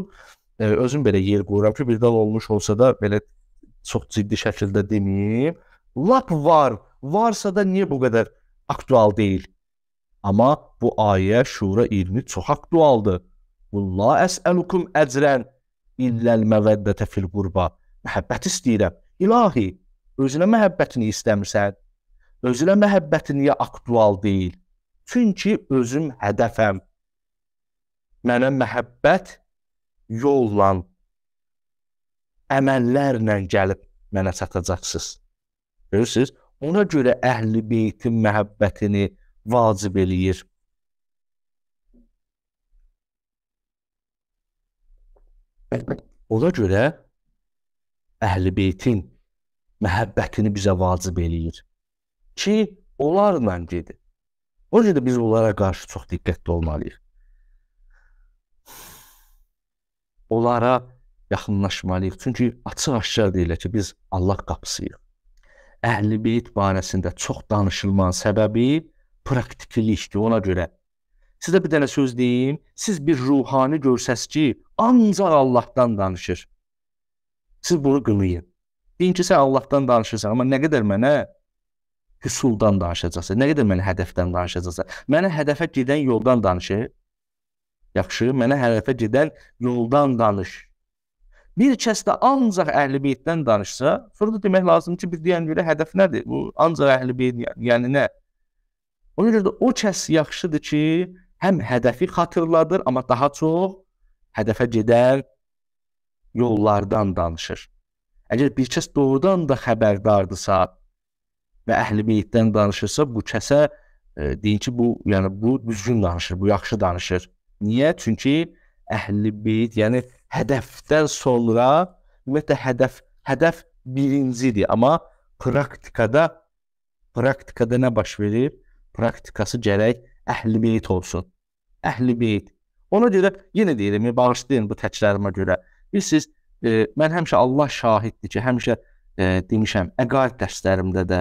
E, özüm belə yer qoyuram ki, bir dal olmuş olsa da belə çox ciddi şəkildə deməyim. Lap var, varsa da niyə bu qədər aktual deyil? Amma bu ayə Şura 20 çox aktualdır. Qulla əsəlukum əcrən illəl məvəddətə fil qurba. Məhəbbət istəyirəm. İlahi, özünə məhəbbətini istəmirsən? Özünə məhəbbəti niyə aktual deyil? Çünki özüm hədəfəm. Mənə məhəbbət yolla, əməllərlə gəlib mənə çatacaqsınız. Görürsüz? Ona görə əhl-i beytin məhəbbətini vacib eləyir. Ona görə əhl-i beytin məhəbbətini bizə vacib eləyir ki, onlarla gedir. O görə də biz onlara qarşı çox diqqətli olmalıyıq. Onlara yaxınlaşmalıyıq. Çünki açıq-aşkar deyirlər ki, biz Allah qapısıyıq. Əhl-i beyt barəsində çox danışılmanın səbəbi praktiklikdir ona görə. Sizə bir dənə söz deyim, siz bir ruhani görsəz ki, ancaq Allahdan danışır. Siz bunu qınayın. Deyin ki, sən Allahdan danışırsan, amma nə qədər mənə üsuldan danışacaqsan, nə qədər mənə hədəfdən danışacaqsan. Mənə hədəfə gedən yoldan danışır. Yaxşı, mənə hədəfə gedən yoldan danış. Bir kəs də ancaq əhlibeytdən danışsa, sonra demək lazımdır ki, bir deyən görə hədəf nədir? Bu ancaq əhlibeyt, yəni nə? Ona görə də o kəs yaxşıdır ki, həm hədəfi xatırladır, amma daha çox hədəfə gedən yollardan danışır. Əgər bir kəs doğrudan da xəbərdardırsa, və əhli meyitdən danışırsa, bu kəsə e, deyin ki, bu yəni bu düzgün danışır, bu yaxşı danışır. Niyə? Çünki əhli beyit, yəni hədəfdən sonra ümumiyyətlə hədəf hədəf birincidir, amma praktikada praktikada nə baş verir? Praktikası gərək əhli beyit olsun. Əhli beyit. Ona görə yenə deyirəm, yəni bağışlayın bu təkrarıma görə. Bilirsiniz, e, mən həmişə Allah şahiddir ki, həmişə e, demişəm, əqaid dərslərimdə də,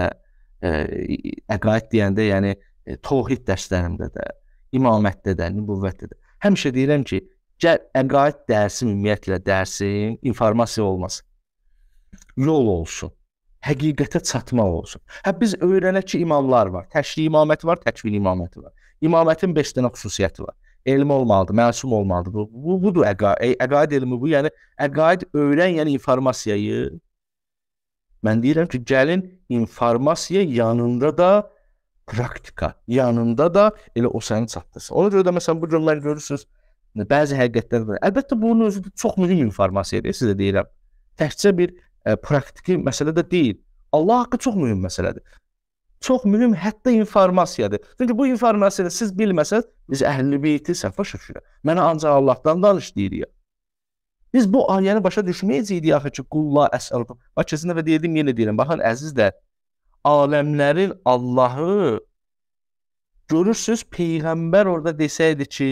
əqaid deyəndə, yəni e, təvhid dərslərimdə də, imamətdə də, nübüvvətdə də həmişə deyirəm ki, gəl əqaid dərsi ümumiyyətlə dərsin informasiya olmasın. Yol olsun. Həqiqətə çatmaq olsun. Hə biz öyrənək ki, imamlar var. Təşri imaməti var, təkvin imaməti var. İmamətin 5 dənə xüsusiyyəti var. Elm olmalıdır, məsum olmalıdır. Bu, bu budur əqaid. Əqaid elmi bu, yəni əqaid öyrən, yəni informasiyayı Mən deyirəm ki, gəlin informasiya yanında da praktika, yanında da elə o səni çatdırsın. Ona görə də məsələn bu günlər görürsüz bəzi həqiqətlər var. Əlbəttə bunun özü çox mühüm informasiyadır, sizə deyirəm. Təkcə bir ə, e, praktiki məsələ də deyil. Allah haqqı çox mühüm məsələdir. Çox mühüm hətta informasiyadır. Çünki bu informasiyada siz bilməsəz, biz əhlübeyti səhvə şükür. Mənə ancaq Allahdan danış deyirik. Biz bu ayəni başa düşməyəcəydik axı ki, qulla əsəl. Bax keçən dəfə deyirdim, yenə deyirəm. Baxın əzizlər, aləmlərin Allahı görürsüz peyğəmbər orada desəydi ki,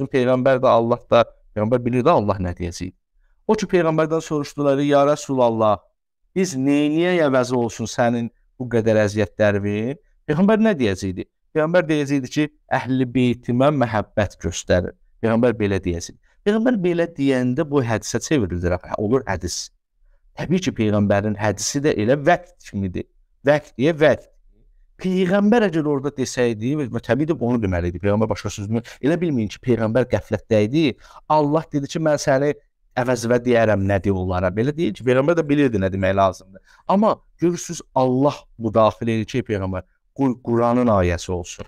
çünki peyğəmbər də Allah da peyğəmbər bilir də Allah nə deyəcək. O ki peyğəmbərdən soruşdular: "Ya Rəsulullah, biz neyniyə əvəz olsun sənin bu qədər əziyyətlərini?" Peyğəmbər nə deyəcəkdi? Peyğəmbər deyəcəkdi ki, əhli beytimə məhəbbət göstərin. Peyğəmbər belə deyəcək. Peyğəmbər belə deyəndə bu hədisə çevrilir, olur hədis. Təbii ki, peyğəmbərin hədisi də elə vəqt kimidir. Vəqt deyə vəqt. Peyğəmbər əgər orada desəydi, təbii ki, onu deməli idi. Peyğəmbər başqa sözünü elə bilməyin ki, peyğəmbər qəflətdə idi. Allah dedi ki, mən səni əvəzvə deyərəm nədir onlara. Belə deyil ki, peyğəmbər də bilirdi nə demək lazımdır. Amma görürsüz Allah müdaxilə edir ki, peyğəmbər qoy Quranın ayəsi olsun.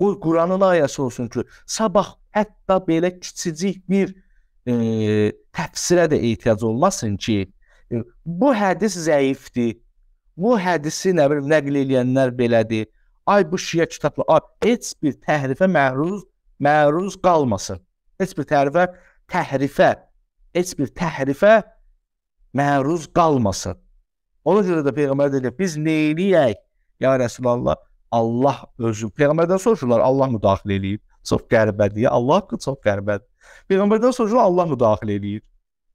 Qoy Quranın ayəsi olsun ki, sabah hətta belə kiçicik bir e, təfsirə də ehtiyac olmasın ki, e, bu hədis zəifdir. Bu hədisi nə bilim nəql edənlər belədir. Ay bu şiə kitabla ay, heç bir təhrifə məruz məruz qalmasın. Heç bir təhrifə təhrifə, heç bir təhrifə məruz qalmasın. Ona görə də peyğəmbər deyir, biz nə eləyək? Ya Rəsulullah, Allah özü peyğəmbərdən soruşurlar, Allah müdaxilə eləyib. Çox qəribədir. Allah haqqı çox qəribədir. Peyğəmbərdən sonra Allah müdaxilə eləyir.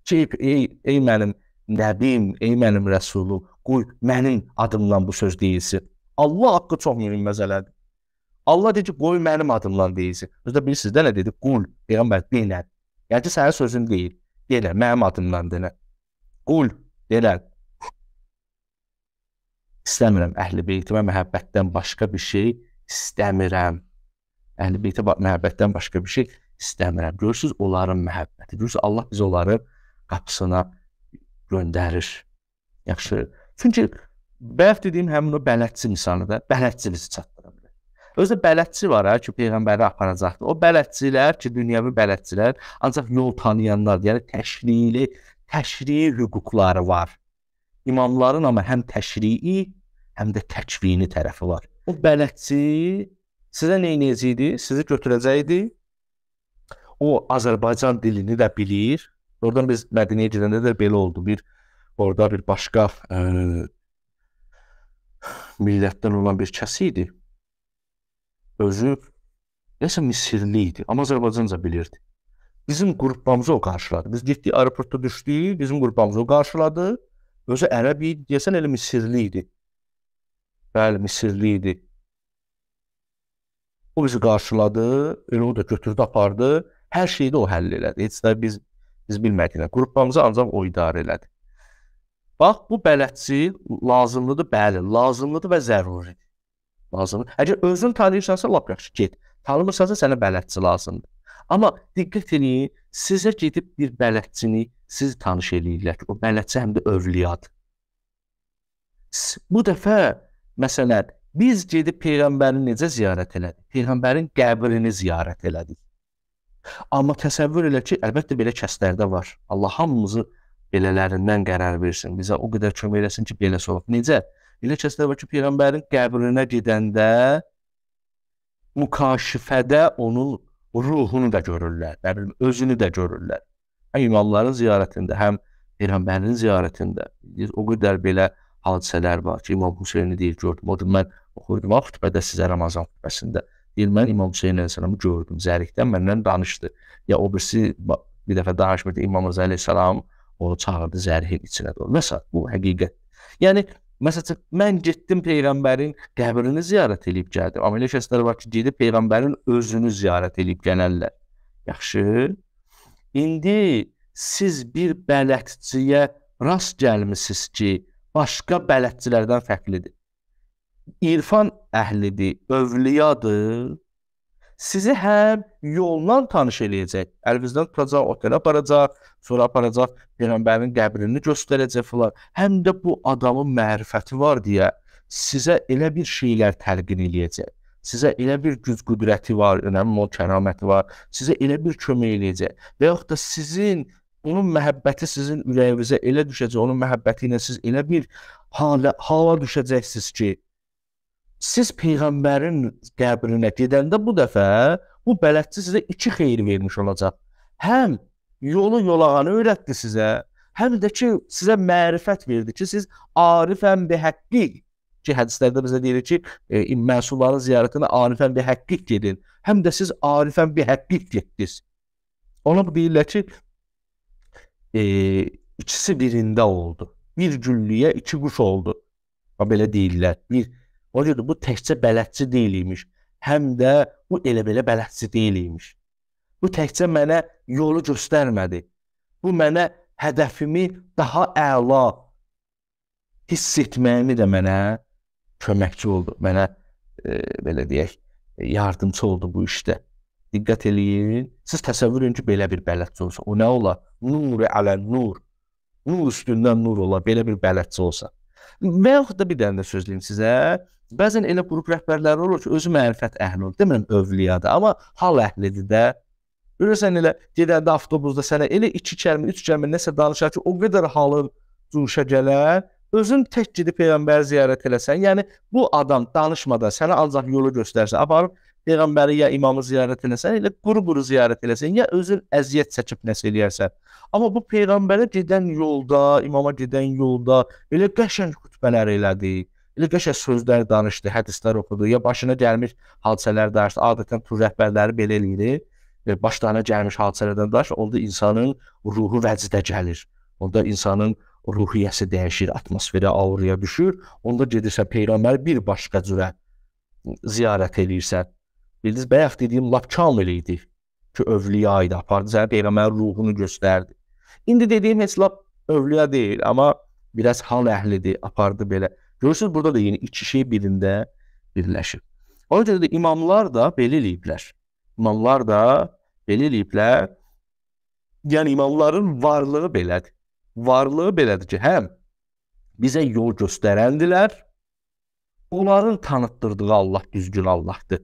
Ki, ey, ey mənim nəbim, ey mənim rəsulum, qoy mənim adımla bu söz deyilsin. Allah haqqı çox mühüm məsələdir. Allah deyir ki, qoy mənim adımla deyilsin. Özdə bilirsiniz də nə dedi? Qul, peyğəmbər deyilən. Yəni ki, sənin sözün deyil. Deyilən, mənim adımla deyilən. Qul, deyilən. İstəmirəm əhli beytimə məhəbbətdən başqa bir şey istəmirəm. Əhli beytə məhəbbətdən başqa bir şey istəmirəm. Görürsüz onların məhəbbəti. Görürsüz Allah biz onları qapısına göndərir. Yaxşı. Çünki bəyəf dediyim həmin o bələdçi misalı da bələdçinizi çatdıra bilər. Özdə bələdçi var ha ki, peyğəmbəri aparacaqdı. O bələdçilər ki, dünyəvi bələdçilər ancaq yol tanıyanlar, yəni təşriili, təşrii hüquqları var. İmamların amma həm təşrii, həm də təkvini tərəfi var. O bələdçi Sizə nə edəcəkdi? Sizi götürəcəkdi. O Azərbaycan dilini də bilir. Oradan biz mədəniyə gedəndə də belə oldu. Bir orada bir başqa ə, e, millətdən olan bir kəs idi. Özü nəsə Misirli idi, amma Azərbaycanca bilirdi. Bizim qrupamızı o qarşıladı. Biz getdik aeroportda düşdük, bizim qrupamızı o qarşıladı. Özü ərəb idi, deyəsən elə Misirli idi. Bəli, Misirli idi. O bizi qarşıladı, elə o da götürdü, apardı. Hər şeyi də o həll elədi. Heç də biz biz bilmədik nə. Qrupamızı ancaq o idarə elədi. Bax, bu bələdçi lazımlıdır, bəli, lazımlıdır və zəruridir. Lazımdır. Əgər özün tanıyırsansa, lap yaxşı get. Tanımırsansa sənə bələdçi lazımdır. Amma diqqət eləyin, sizə gedib bir bələdçini siz tanış eləyirlər. O bələdçi həm də övliyadır. Bu dəfə məsələn Biz gedib peyğəmbəri necə ziyarət elədik? Peyğəmbərin qəbrini ziyarət elədik. Amma təsəvvür elə ki, əlbəttə belə kəslərdə var. Allah hamımızı belələrindən qərar versin. Bizə o qədər kömək eləsin ki, belə soruq. Necə? Elə kəslər var ki, peyğəmbərin qəbrinə gedəndə mükaşifədə onun ruhunu da görürlər, nə bilim, özünü də görürlər. Həm imamların ziyarətində, həm peyğəmbərin ziyarətində o qədər belə hadisələr var ki, İmam Hüseyni deyir, gördüm, o gün mən oxuyurdum xutbədə sizə Ramazan xutbəsində. Deyir mən İmam Hüseyn əleyhissalamı gördüm zərikdən məndən danışdı. Ya o birisi bir dəfə danışmırdı İmam Rza əleyhissalam onu çağırdı zərhin içinə doğru. Məsəl bu həqiqət. Yəni Məsələn, mən getdim peyğəmbərin qəbrini ziyarət eləyib gəldim. Amma elə şəxslər var ki, gedib peyğəmbərin özünü ziyarət eləyib gələnlər. Yaxşı. İndi siz bir bələdçiyə rast gəlmisiniz ki, başqa bələdçilərdən fərqlidir irfan əhlidir, övliyadır. Sizi həm yoldan tanış eləyəcək, əlinizdən tutacaq, otelə aparacaq, sonra aparacaq, Peyğəmbərin qəbrini göstərəcək filan. Həm də bu adamın mərifəti var deyə sizə elə bir şeylər təlqin eləyəcək. Sizə elə bir güc qüdrəti var, önəmli o kəraməti var. Sizə elə bir kömək eləyəcək. Və yaxud da sizin onun məhəbbəti sizin ürəyinizə elə düşəcək, onun məhəbbəti ilə siz elə bir hala, hala düşəcəksiniz ki, siz Peyğəmbərin qəbrinə gedəndə bu dəfə bu bələdçi sizə iki xeyir vermiş olacaq. Həm yolu yolağanı öyrətdi sizə, həm də ki, sizə mərifət verdi ki, siz arifən bi həqqiq ki, hədislərdə bizə deyir ki, e, məsulların ziyarətinə arifən bi həqqiq gedin. Həm də siz arifən bi həqqiq getdiniz. Ona deyirlər ki, e, ikisi birində oldu. Bir güllüyə iki quş oldu. Ha belə deyirlər. Bir O görə bu təkcə bələdçi deyil imiş, həm də bu elə-belə bələdçi deyil imiş. Bu təkcə mənə yolu göstərmədi. Bu mənə hədəfimi daha əla hiss etməyimi də mənə köməkçi oldu. Mənə e, belə deyək, yardımçı oldu bu işdə. Diqqət eləyin. Siz təsəvvür edin ki, belə bir bələdçi olsa, o nə ola? Nur ələ nur. Nur üstündən nur ola, belə bir bələdçi olsa. Və yaxud da bir dənə də sözləyim sizə. Bəzən elə qrup rəhbərləri olur ki, özü mərifət əhli olur, demirəm övliyadır, amma hal əhlidir də. Görürsən elə gedəndə avtobusda sənə elə 2 kəlmə, 3 kəlmə nəsə danışar ki, o qədər halın cuşa gələr, özün tək gedib peyğəmbəri ziyarət eləsən, yəni bu adam danışmadan sənə ancaq yolu göstərsə, aparıb peyğəmbəri ya imamı ziyarət eləsən, elə quru-quru ziyarət eləsən, ya özün əziyyət çəkib nəsə eləyərsən. Amma bu peyğəmbərə gedən yolda, imama gedən yolda elə qəşəng xutbələr elədi elə qəşəng sözlər danışdı, hədislər oxudu, ya başına gəlmiş hadisələr danışdı. Adətən tur rəhbərləri belə eləyir. E, başlarına gəlmiş hadisələrdən danış, onda insanın ruhu vəzidə gəlir. Onda insanın ruhiyyəsi dəyişir, atmosferi auraya düşür. Onda gedirsən peyğəmbər bir başqa cürə ziyarət eləyirsən. Bildiniz, bayaq dediyim lap kamil idi ki, övliya idi. Apardı sənə peyğəmbərin ruhunu göstərdi. İndi dediyim heç lap övliya deyil, amma biraz hal əhlidir, apardı belə. Görürsünüz burada da yeni iki şey birində birləşib. Ona görə də imamlar da belə eləyiblər. İmamlar da belə eləyiblər. Yəni imamların varlığı belədir. Varlığı belədir ki, həm bizə yol göstərəndilər, onların tanıtdırdığı Allah düzgün Allahdır.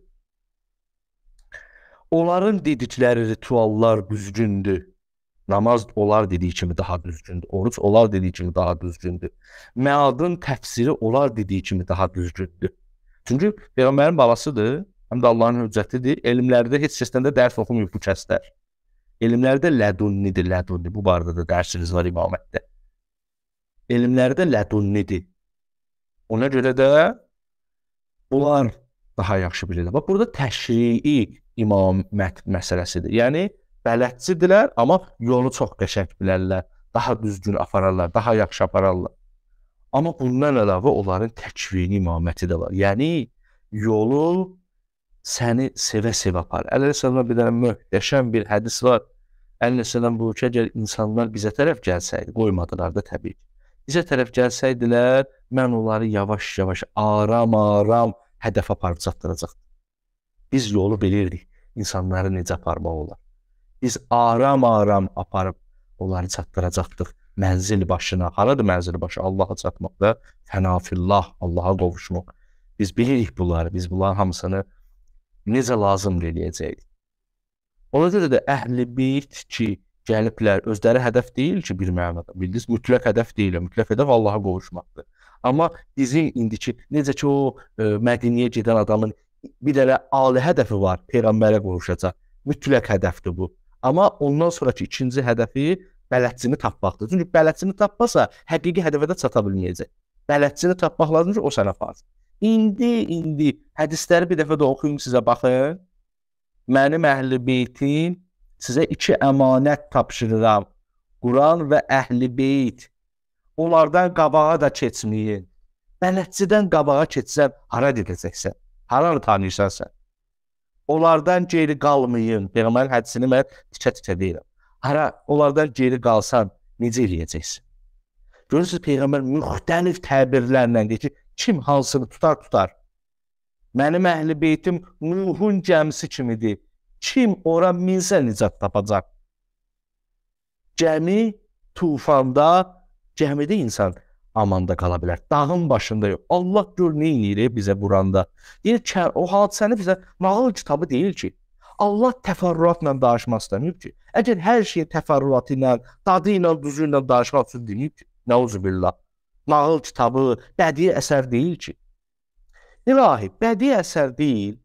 Onların dedikləri rituallar düzgündür. Namaz onlar dediyi kimi daha düzgündür. Oruç onlar dediyi kimi daha düzgündür. Məadın təfsiri onlar dediyi kimi daha düzgündür. Çünki Peyğəmbərin balasıdır, həm də Allahın hüccətidir. Elmlərdə heç səsdən də dərs oxumayıb bu kəslər. Elmlərdə lədunnidir, lədunni. Bu barədə də dərsiniz var imamətdə. Elmlərdə lədunnidir. Ona görə də onlar daha yaxşı bilirlər. Bax, burada təşrii imamət məsələsidir. Yəni, bələdçidirlər, amma yolu çox qəşəng bilərlər, daha düzgün apararlar, daha yaxşı apararlar. Amma bundan əlavə onların təkvini imaməti də var. Yəni yolu səni sevə-sevə apar. Əleyhissalam bir dənə möhtəşəm bir hədis var. Əleyhissalam bu ki, əgər insanlar bizə tərəf gəlsəydi, qoymadılar da təbii ki. Bizə tərəf gəlsəydilər, mən onları yavaş-yavaş, aram-aram hədəfə aparıb çatdıracaqdım. Biz yolu bilirdik, insanları necə aparmaq olar. Biz aram-aram aparıb onları çatdıracaqdıq mənzil başına. Haradır mənzil başı? Allaha çatmaq və fənafillah, Allaha qovuşmaq. Biz bilirik bunları, biz bunların hamısını necə lazımdır eləyəcəyik. Ona görə də əhl-i beyt ki, gəliblər, özləri hədəf deyil ki, bir mənada. Bildiniz, mütləq hədəf deyil, mütləq hədəf Allaha qovuşmaqdır. Amma bizim indiki necə ki o ə, e, mədiniyə gedən adamın bir dənə ali hədəfi var, peyğəmbərə qovuşacaq. Mütləq hədəfdir bu. Amma ondan sonrakı ikinci hədəfi bələdçini tapmaqdır. Çünki bələdçini tapmasa həqiqi hədəfə də çata bilməyəcək. Bələdçini tapmaq lazımdır ki, o sənə aparsın. İndi, indi hədisləri bir dəfə də oxuyum sizə baxın. Mənim əhl-i beytim sizə iki əmanət tapşırıram. Quran və əhl-i beyt. Onlardan qabağa da keçməyin. Bələdçidən qabağa keçsən, hara gedəcəksən? Haranı tanıyırsan sən? onlardan geri qalmayın. Peyğəmbərin hədisini mən tikə-tikə deyirəm. Hərə onlardan geri qalsan necə eləyəcəksən? Görürsüz peyğəmbər müxtəlif təbirlərlə deyir ki, kim hansını tutar tutar. Mənim əhli beytim Nuhun gəmisi kimidir. Kim ora minsə nicat tapacaq? Gəmi tufanda, gəmidə insan amanda qala bilər. Dağın başında yox. Allah gör nə eləyir bizə Quranda. Deyir yəni ki, o hadisəni bizə nağıl kitabı deyil ki. Allah təfərrüatla danışmaq istəmir ki. Əgər hər şeyi təfərrüatı ilə, dadı ilə, duzu ilə danışmaq üçün deyib ki, nəuzu billah. Nağıl kitabı bədii əsər deyil ki. İlahi, bədii əsər deyil.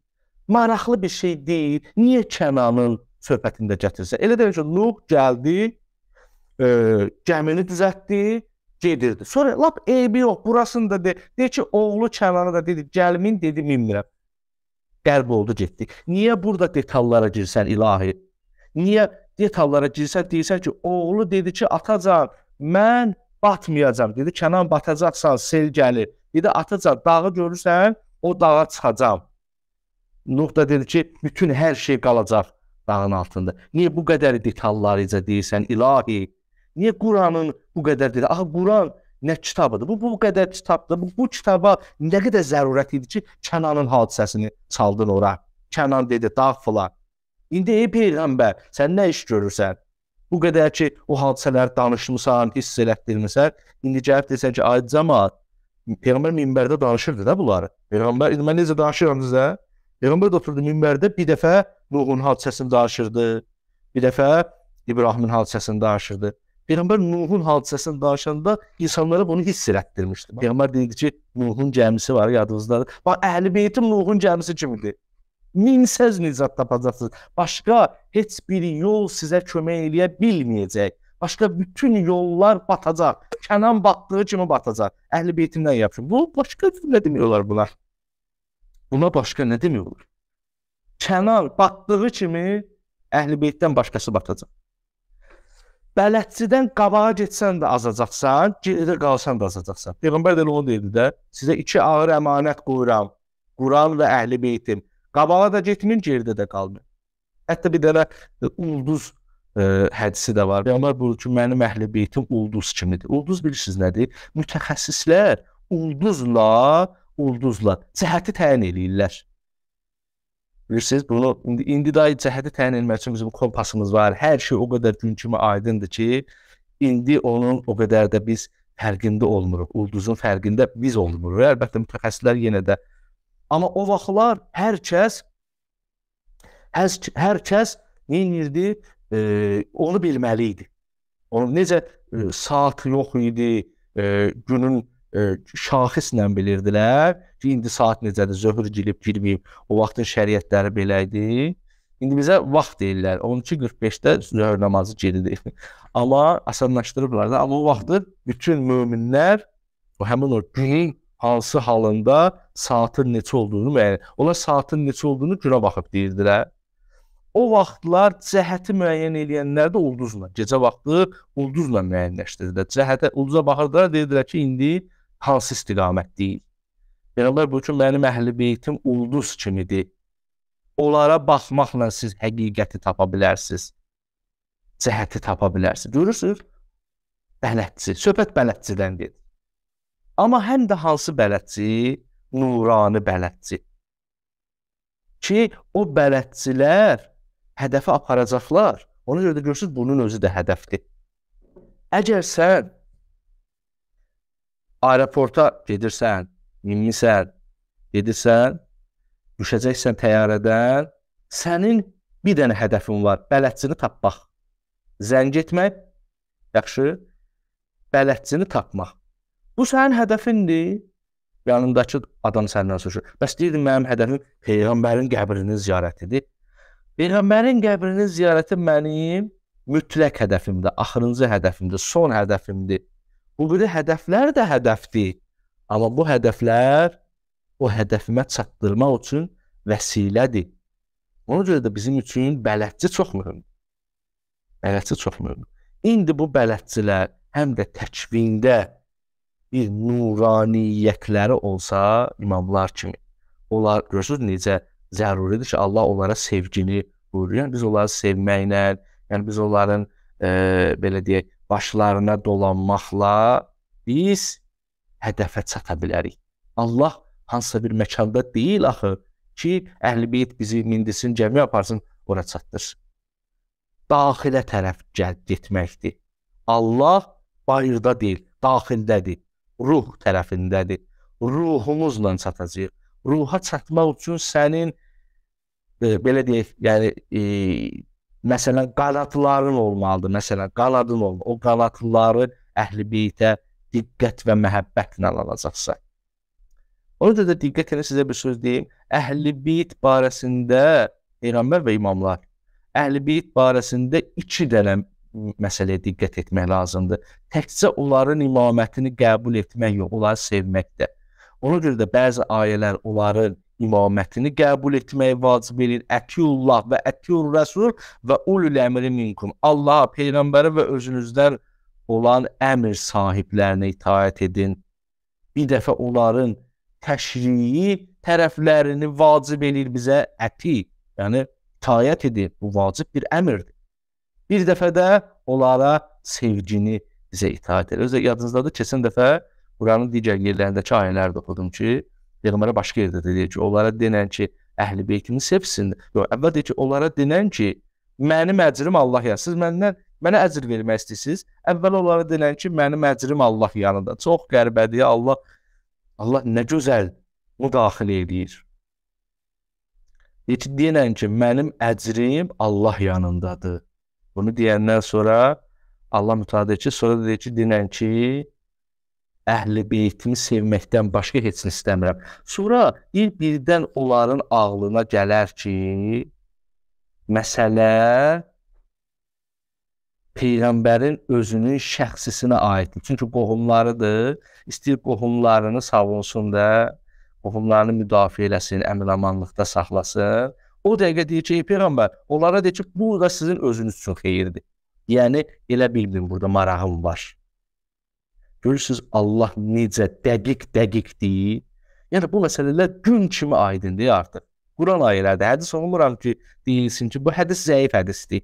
Maraqlı bir şey deyil. Niyə Kənanın söhbətində gətirsə? Elə deyir ki, Nuh gəldi, e, gəmini düzəltdi, gedirdi. Sonra lap eybi yox, burasını da de, deyir ki, oğlu Kənanı da dedi, gəlmin dedi, minmirəm. Qərb oldu, getdik. Niyə burada detallara girsən ilahi? Niyə detallara girsən, deyirsən ki, oğlu dedi ki, atacan, mən batmayacam. Dedi, Kənan batacaqsan, sel gəlir. Dedi, atacan, dağı görürsən, o dağa çıxacam. Nuh da dedi ki, bütün hər şey qalacaq dağın altında. Niyə bu qədər detallarıca deyirsən, ilahi? Niyə Quranın bu qədər dedi? Axı Quran nə kitabıdır? Bu bu qədər kitabdır. Bu, bu kitaba nə qədər zərurət idi ki, Kənanın hadisəsini çaldın ora. Kənan dedi, dağ filan. İndi ey peyğəmbər, sən nə iş görürsən? Bu qədər ki, o hadisələri danışmısan, hiss elətdirmisən, indi gəlib desən ki, ay cəmaət, peyğəmbər minbərdə danışırdı da bunları. Peyğəmbər indi mən necə danışıram sizə? Peyğəmbər də oturdu minbərdə bir dəfə Nuhun hadisəsini danışırdı, bir dəfə İbrahimin hadisəsini danışırdı. Peyğəmbər Nuhun hadisəsini danışanda insanlara bunu hiss elətdirmişdi. Peyğəmbər deyirdi ki, Nuhun gəmisi var yadınızdadır. Bax, Əhlibeytin Nuhun gəmisi kimidir. Minsəz nicat tapacaqsınız. Başqa heç bir yol sizə kömək eləyə bilməyəcək. Başqa bütün yollar batacaq. Kənan batdığı kimi batacaq. Əhlibeytindən yapışın. Bu başqa nə demiyorlar buna? Buna başqa nə demiyorlar? Kənan batdığı kimi Əhlibeytdən başqası batacaq bələdçidən qabağa getsən də azacaqsan, geridə qalsan da azacaqsan. Peyğəmbər də onu dedi də, sizə iki ağır əmanət qoyuram. Quran və Əhlibeytim. Qabağa da getmin, geridə də qalmayın. Hətta bir dənə e, ulduz ə, e, hədisi də var. Peyğəmbər buyurur ki, mənim Əhlibeytim ulduz kimidir. Ulduz bilirsiniz nədir? Mütəxəssislər ulduzla, ulduzla cəhəti təyin eləyirlər. Bilirsiniz, bunu indi, indi daha cəhəti təyin etmək üçün bizim kompasımız var. Hər şey o qədər gün kimi aydındır ki, indi onun o qədər də biz fərqində olmuruq. Ulduzun fərqində biz olmuruq. Əlbəttə mütəxəssislər yenə də. Amma o vaxtlar hər kəs hər, hər kəs nə edirdi? E, onu bilməli idi. Onu necə e, saat yox idi, e, günün şaxislə bilirdilər ki, indi saat necədir, zöhr girib girməyib. O vaxtın şəriətləri belə idi. İndi bizə vaxt deyirlər. 12:45-də zöhr namazı girilir. <laughs> amma asanlaşdırıblar da, amma o vaxtı bütün möminlər o həmin o günün hansı halında saatın neçə olduğunu müəyyən. Onlar saatın neçə olduğunu günə baxıb deyirdilər. O vaxtlar cəhəti müəyyən edənlər də ulduzla, gecə vaxtı ulduzla müəyyənləşdirdilər. Cəhətə ulduza baxırdılar, deyirdilər ki, indi hansı istiqamətdəyik? Peyğəmbər buyurur ki, mənim əhl-i beytim ulduz kimidir. Onlara baxmaqla siz həqiqəti tapa bilərsiniz. Cəhəti tapa bilərsiniz. Görürsüz? Bələdçi, söhbət bələdçidəndir. Amma həm də hansı bələdçi? Nurani bələdçi. Ki, o bələdçilər hədəfə aparacaqlar. Ona görə də görürsüz, bunun özü də hədəfdir. Əgər sən aeroporta gedirsən, minmisən, gedirsən, düşəcəksən təyyarədən, sənin bir dənə hədəfin var, bələdçini tapmaq. Zəng etmək, yaxşı, bələdçini tapmaq. Bu sənin hədəfindir. Yanındakı adam səndən soruşur. Bəs deyirdin mənim hədəfim peyğəmbərin qəbrini ziyarətidir. Peyğəmbərin qəbrinin ziyarəti mənim mütləq hədəfimdir, axırıncı hədəfimdir, son hədəfimdir. Bu biri hədəflər də hədəfdir. Amma bu hədəflər o hədəfimə çatdırmaq üçün vəsilədir. Ona görə də bizim üçün bələdçi çox mühümdür. Bələdçi çox mühümdür. İndi bu bələdçilər həm də təkvində bir nuraniyyətləri olsa imamlar kimi. Onlar görürsüz necə zəruridir ki, Allah onlara sevgini buyurur. Yəni biz onları sevməklə, yəni biz onların e, belə deyək, başlarına dolanmaqla biz hədəfə çata bilərik. Allah hansısa bir məkanda deyil axı ki, əhlibeyt bizi mindisin, cəmi aparsın, ora çatdır. Daxilə tərəf gəl getməkdir. Allah bayırda deyil, daxildədir. Ruh tərəfindədir. Ruhumuzla çatacağıq. Ruha çatmaq üçün sənin e, belə deyək, yəni e, Məsələn, qalatların olmalıdır. Məsələn, qaladın olmalı. O qalatları əhl-i beytə diqqət və məhəbbətlə alacaqsan. Orada da diqqət edin, sizə bir söz deyim. Əhl-i beyt barəsində peyğəmbər və imamlar əhl-i beyt barəsində 2 dənə məsələyə diqqət etmək lazımdır. Təkcə onların imamətini qəbul etmək yox, onları sevmək də. Ona görə də bəzi ayələr onların imamətini qəbul etməyi vacib eləyir. Ətiyullah və Ətiyur Rəsul və ulul əmri minkum. Allaha, peyğəmbərə və özünüzdən olan əmr sahiblərinə itaat edin. Bir dəfə onların təşriyi tərəflərini vacib eləyir bizə əti, yəni itaat edin. Bu vacib bir əmrdir. Bir dəfə də onlara sevgini bizə itaat edir. Özə yadınızdadır, keçən dəfə Quranın digər yerlərindəki ayələri də oxudum ki, Peyğəmbərə başqa yerdə də deyir ki, onlara denən ki, əhl-i beytimiz sevsin. Yox, əvvəl deyir ki, onlara denən ki, mənim əcrim Allah yanında. Siz məndən mənə əcr vermək istəyirsiniz. Əvvəl onlara denən ki, mənim əcrim Allah yanında. Çox qəribədir. Allah Allah nə gözəl müdaxilə edir. Deyir ki, denən ki, mənim əcrim Allah yanındadır. Bunu deyəndən sonra Allah mütəadə ki, sonra deyir ki, denən ki, əhli beytimi sevməkdən başqa heç nə istəmirəm. Sonra deyir birdən onların ağlına gələr ki, məsələ peyğəmbərin özünün şəxsisinə aiddir. Çünki qohumlarıdır. İstəyir qohumlarını savunsun da, qohumlarını müdafiə eləsin, əminamanlıqda saxlasın. O dəqiqə deyir ki, peyğəmbər, onlara deyir ki, bu da sizin özünüz üçün xeyirdir. Yəni elə bildim burada marağım var. Görürsüz Allah necə dəqiq-dəqiq deyir. Yəni bu məsələlər gün kimi aydındır artıq. Quran ayələri, hədis olmuram ki, deyilsin ki, bu hədis zəif hədisdir.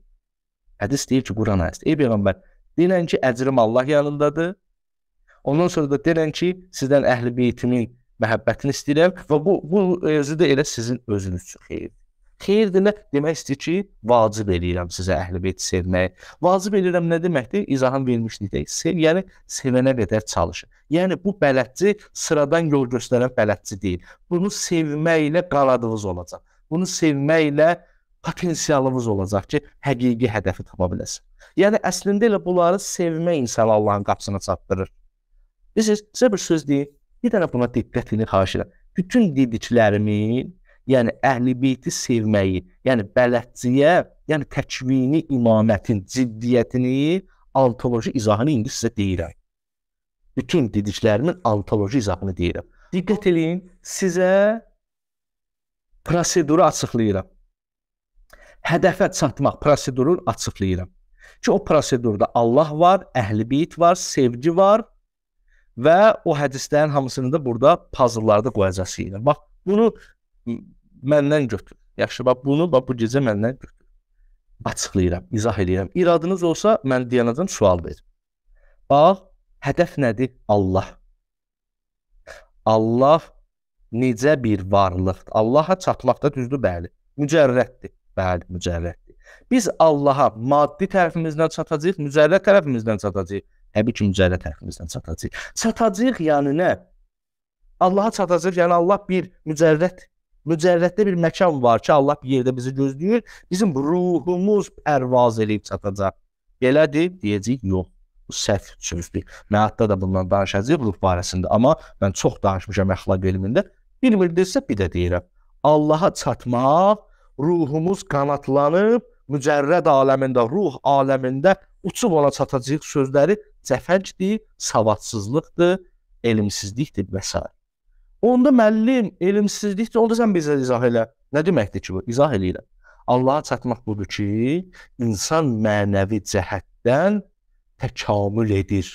Hədis deyir ki, Quran ayəsidir. Ey peyğəmbər, deyirəm ki, əcrim Allah yanındadır. Ondan sonra da deyirəm ki, sizdən əhl-i beytimin məhəbbətini istəyirəm və bu bu e, özü də elə sizin özünüz üçün xeyirdir. Xeyir dinə demək istəyir ki, vacib eləyirəm sizə əhl beyt sevməyi. Vacib eləyirəm nə deməkdir? İzahını vermişdik də. Sev, yəni sevənə qədər çalışın. Yəni bu bələdçi sıradan yol göstərən bələdçi deyil. Bunu sevməklə qaladığınız olacaq. Bunu sevməklə potensialınız olacaq ki, həqiqi hədəfi tapa biləsiniz. Yəni əslində elə bunları sevmək insanı Allahın qapısına çatdırır. Bilirsiniz, sizə bir söz deyim. Bir dənə buna diqqətini xahiş edirəm. Bütün dediklərimin yəni əhli beyti sevməyi, yəni bələdçiyə, yəni təkvini imamətin ciddiyyətini, antoloji izahını indi sizə deyirəm. Bütün dediklərimin antoloji izahını deyirəm. Diqqət eləyin, sizə proseduru açıqlayıram. Hədəfə çatmaq prosedurunu açıqlayıram. Ki o prosedurda Allah var, əhli beyt var, sevgi var və o hədislərin hamısını da burada puzzle'larda qoyacağıq. Bax, bunu məndən götür. Yaxşı, bax bunu, bax bu gecə məndən götür. Açıqlayıram, izah eləyirəm. İradınız olsa mən deyənəcəm sual ver. Bax, hədəf nədir? Allah. Allah necə bir varlıqdır? Allaha çatmaqda düzdür, bəli. Mücərrətdir. Bəli, mücərrətdir. Biz Allaha maddi tərəfimizdən çatacağıq, mücərrət tərəfimizdən çatacağıq. Təbii ki, mücərrət tərəfimizdən çatacağıq. Çatacağıq yəni nə? Allaha çatacağıq, yəni Allah bir mücərrət mücərrətdə bir məkan var ki, Allah bir yerdə bizi gözləyir. Bizim ruhumuz pərvaz eləyib çatacaq. Belədir deyəcəyik, yox. Bu səhv sözdür. Nəhayətdə də bundan danışacağıq ruh barəsində, amma mən çox danışmışam əxlaq elmində. Bilmirdirsə bir də deyirəm. Allaha çatmaq, ruhumuz qanatlanıb mücərrəd aləmində, ruh aləmində uçub ona çatacağıq sözləri cəfəngdir, savadsızlıqdır, elmsizlikdir və s. Onda müəllim elmsizlikdir, onda sən bizə izah elə. Nə deməkdir ki bu? İzah eləyirəm. Allaha çatmaq budur ki, insan mənəvi cəhətdən təkamül edir.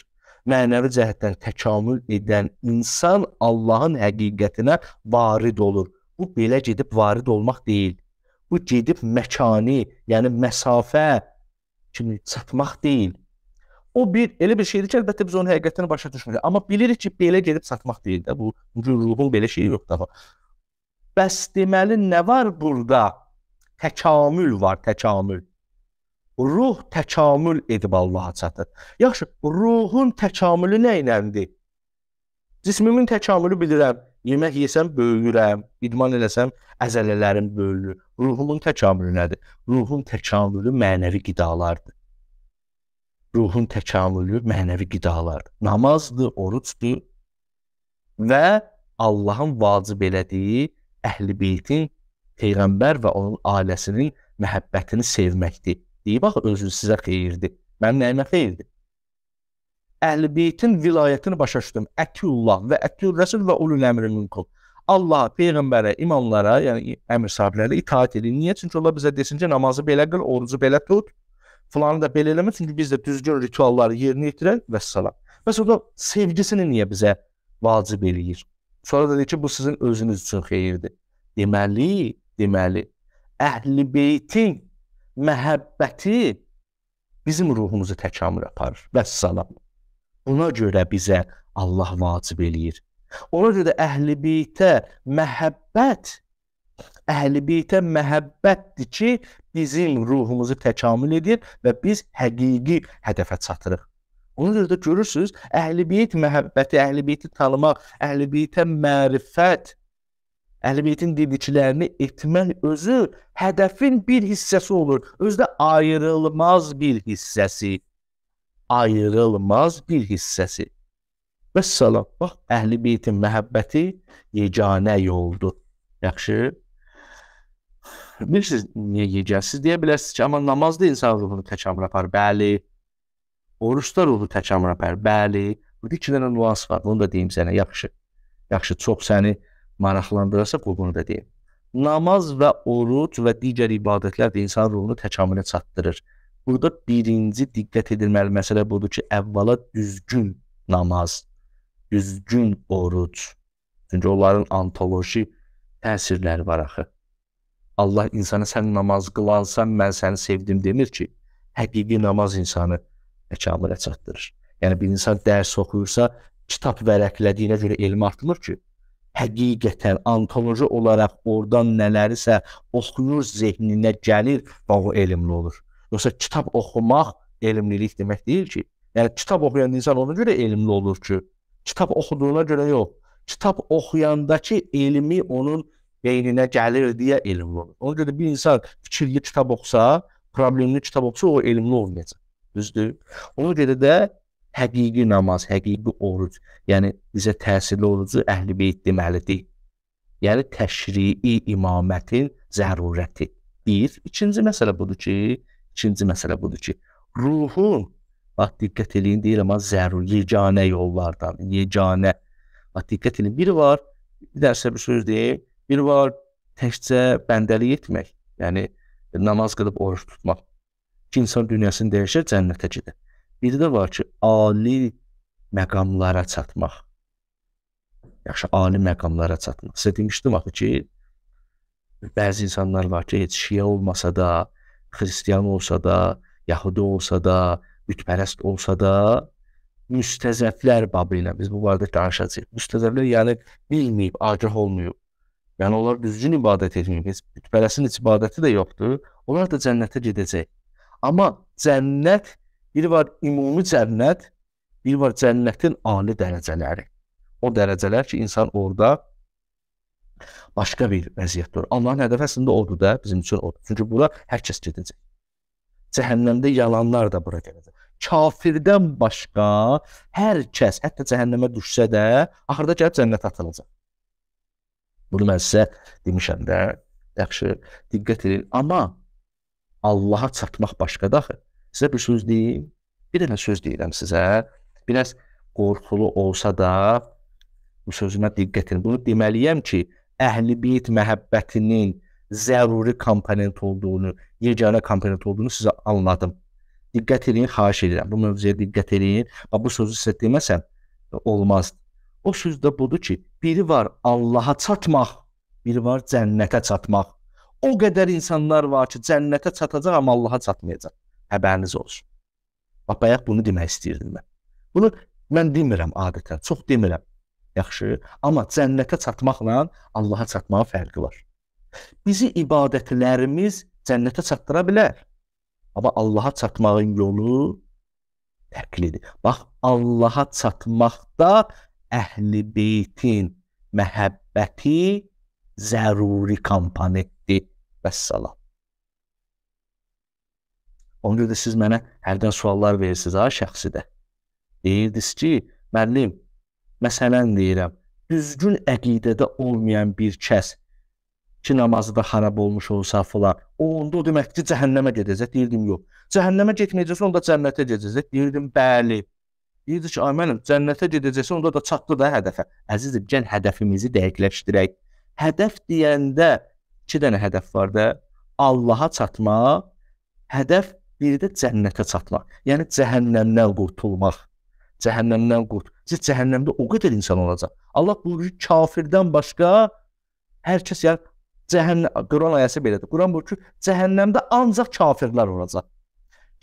Mənəvi cəhətdən təkamül edən insan Allahın həqiqətinə varid olur. Bu belə gedib varid olmaq deyil. Bu gedib məkani, yəni məsafə kimi çatmaq deyil o bir elə bir şeydir ki, əlbəttə biz onun həqiqətini başa düşmürük. Amma bilirik ki, belə gedib satmaq deyil də bu. Bu ruhun belə şeyi yoxdur axı. Bəs deməli nə var burada? Təkamül var, təkamül. Ruh təkamül edib Allaha çatır. Yaxşı, ruhun təkamülü nə iləndir? Cismimin təkamülü bilirəm. Yemək yesəm böyüyürəm, idman eləsəm əzələlərim böyüyür. Ruhumun təkamülü nədir? Ruhun təkamülü mənəvi qidalardır ruhun təkamülü mənəvi qidalar. Namazdır, orucdur və Allahın vacib elədiyi əhlibeytin peyğəmbər və onun ailəsinin məhəbbətini sevməkdir. Deyib axı özü sizə xeyirdir. Mənim nəyimə xeyirdir? Əhlibeytin vilayətini başa düşdüm. Ətullah və Ətul Rəsul və ulul əmri minkum. Allah peyğəmbərə, imamlara, yəni əmr sahiblərə itaat edin. Niyə? Çünki onlar bizə desin ki, namazı belə qıl, orucu belə tut, Filanı da belə eləmə, çünki biz də düzgün ritualları yerinə yetirək və salam. Və sonra sevgisini niyə bizə vacib eləyir? Sonra da deyir ki, bu sizin özünüz üçün xeyirdir. Deməli, deməli, əhl-i beytin məhəbbəti bizim ruhumuzu təkamül aparır. Və salam. Buna görə bizə Allah vacib eləyir. Ona görə də əhl-i beytə məhəbbət əhl-i beytə məhəbbətdir ki, bizim ruhumuzu təkamül edir və biz həqiqi hədəfə çatırıq. Ona görə də görürsüz, əhl-i beyt məhəbbəti, əhl-i beyti tanımaq, əhl-i beytə mərifət, əhl-i beytin dediklərini etmək özü hədəfin bir hissəsi olur. Özü də ayrılmaz bir hissəsi. Ayrılmaz bir hissəsi. Və salam, bax, əhl-i beytin məhəbbəti yeganə yoldur. Yaxşı? Bilirsiniz, niyə yeyəcəksiniz? Siz deyə bilərsiniz ki, amma namaz da insan ruhunu təkamül apar. Bəli. Oruç da ruhu təkamül apar. Bəli. Burada iki dənə nüans var. Bunu da deyim sənə. Yaxşı. Yaxşı, çox səni maraqlandırarsa, bu bunu da deyim. Namaz və oruc və digər ibadətlər də insan ruhunu təkamülə çatdırır. Burada birinci diqqət edilməli məsələ budur ki, əvvəla düzgün namaz, düzgün oruc. Çünki onların antoloji təsirləri var axı. Allah insana sən namaz qılansan, mən səni sevdim demir ki, həqiqi namaz insanı məkamına çatdırır. Yəni bir insan dərs oxuyursa, kitab vərəqlədiyinə görə elmi artımır ki, həqiqətən antoloji olaraq oradan nələrisə oxuyur, zehninə gəlir və o elmli olur. Yoxsa kitab oxumaq elmlilik demək deyil ki. Yəni kitab oxuyan insan ona görə elmli olur ki, kitab oxuduğuna görə yox. Kitab oxuyandakı elmi onun beyninə gəlir deyə elmli olur. Ona görə bir insan fikirli kitab oxusa, problemli kitab oxusa o elmli olmayacaq. Düzdür? Ona görə də həqiqi namaz, həqiqi oruc, yəni bizə təsirli olucu əhlibeyt deməlidir. Yəni təşrii imamətin zərurəti. Bir, ikinci məsələ budur ki, ikinci məsələ budur ki, ruhun bax diqqət eləyin deyirəm, amma zəruri yeganə yollardan, yeganə. Bax diqqət eləyin, biri var, bir dərsə bir söz deyim, Bir var təkcə bəndəlik etmək, yəni namaz qılıb oruç tutmaq. Ki insan dünyasını dəyişər, cənnətə gedir. Biri də var ki, ali məqamlara çatmaq. Yaxşı, ali məqamlara çatmaq. Sizə demişdim axı ki, bəzi insanlar var ki, heç şiə olmasa da, xristiyan olsa da, yahudi olsa da, bütpərəst olsa da, müstəzəflər babı ilə biz bu barədə danışacağıq. Müstəzəflər yəni bilməyib, agah olmayıb Yəni onlar düzgün ibadət etmir. Bütpərəsin heç ibadəti də yoxdur. Onlar da cənnətə gedəcək. Amma cənnət bir var ümumi cənnət, bir var cənnətin ali dərəcələri. O dərəcələr ki, insan orada başqa bir vəziyyətdir. Allahın hədəfi əslində odur da, bizim üçün odur. Çünki bura hər kəs gedəcək. Cəhənnəmdə yalanlar da bura gələcək. Kafirdən başqa hər kəs, hətta cəhənnəmə düşsə də, axırda gəlib cənnətə atılacaq. Bunu mən sizə demişəm də, yaxşı, diqqət edin. Amma Allaha çatmaq başqadır axı. Sizə bir söz deyim, bir dənə söz deyirəm sizə. Biraz qorxulu olsa da bu sözümə diqqət edin. Bunu deməliyəm ki, əhl-i beyt məhəbbətinin zəruri komponent olduğunu, yeganə komponent olduğunu sizə anladım. Diqqət edin, xahiş edirəm. Bu mövzuya diqqət edin. Bax bu sözü sizə deməsəm olmazdı. O söz də budur ki, biri var Allaha çatmaq, biri var cənnətə çatmaq. O qədər insanlar var ki, cənnətə çatacaq, amma Allaha çatmayacaq. Xəbəriniz olsun. Bax, bayaq bunu demək istəyirdim mən. Bunu mən demirəm adətən, çox demirəm. Yaxşı, amma cənnətə çatmaqla Allaha çatmağın fərqi var. Bizi ibadətlərimiz cənnətə çatdıra bilər. Amma Allaha çatmağın yolu fərqlidir. Bax, Allaha çatmaqda əhli beytin məhəbbəti zəruri komponentdir. Vəssalam. Ona görə də siz mənə hərdən suallar verirsiniz ha şəxsidə. Deyirdiniz ki, müəllim, məsələn deyirəm, düzgün əqidədə olmayan bir kəs ki, namazı da xarab olmuş olsa filan, o onda o deməkdir cəhənnəmə gedəcək. Deyirdim, yox. Cəhənnəmə getməyəcəksə, onda cənnətə gedəcək. Deyirdim, bəli. Deyirdi ki, ay mənim cənnətə gedəcəksən, onda da çatdı da hədəfə. Əzizim, gəl hədəfimizi dəqiqləşdirək. Hədəf deyəndə 2 dənə hədəf var da. Allaha çatmaq, hədəf biri də cənnətə çatmaq. Yəni cəhənnəmdən qurtulmaq. Cəhənnəmdən qurt. Siz cəhənnəmdə o qədər insan olacaq. Allah buyurur ki, kafirdən başqa hər kəs yəni cəhənnəm Quran ayəsi belədir. Quran buyurur ki, cəhənnəmdə ancaq kafirlər olacaq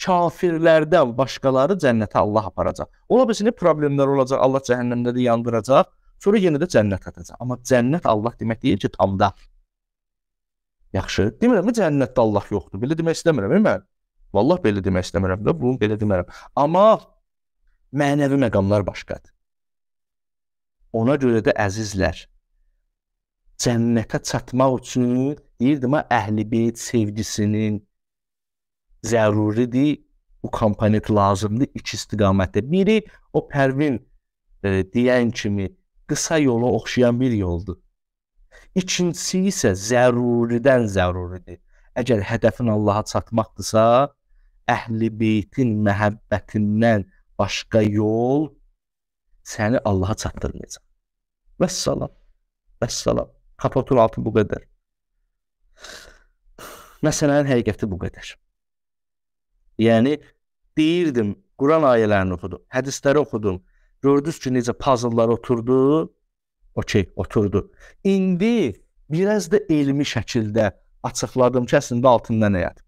kafirlərdən başqaları cənnətə Allah aparacaq. Ola bilsin problemlər olacaq, Allah cəhənnəmdə də yandıracaq, sonra yenə də cənnət atacaq. Amma cənnət Allah demək deyil ki, tamda. Yaxşı, demirəm ki, cənnətdə Allah yoxdur. Belə demək istəmirəm, mən. Vallah belə demək istəmirəm də, bunu belə demərəm. Amma mənəvi məqamlar başqadır. Ona görə də əzizlər, cənnətə çatmaq üçün deyirdim, əhl-i beyt sevgisinin, zəruridir, bu komponent lazımdır iki istiqamətdə. Biri o Pərvin e, deyən kimi qısa yola oxşayan bir yoldur. İkincisi isə zəruridən zəruridir. Əgər hədəfin Allaha çatmaqdırsa, əhli beytin məhəbbətindən başqa yol səni Allaha çatdırmayacaq. Vəssalam. Vəssalam. Kapatın altı bu qədər. Məsələnin həqiqəti bu qədər. Yəni deyirdim, Quran ayələrini oxudum, hədisləri oxudum. Gördünüz ki, necə puzzle'lar oturdu? Okey, oturdu. İndi biraz da elmi şəkildə açıqladım ki, əslində altında nə yatır.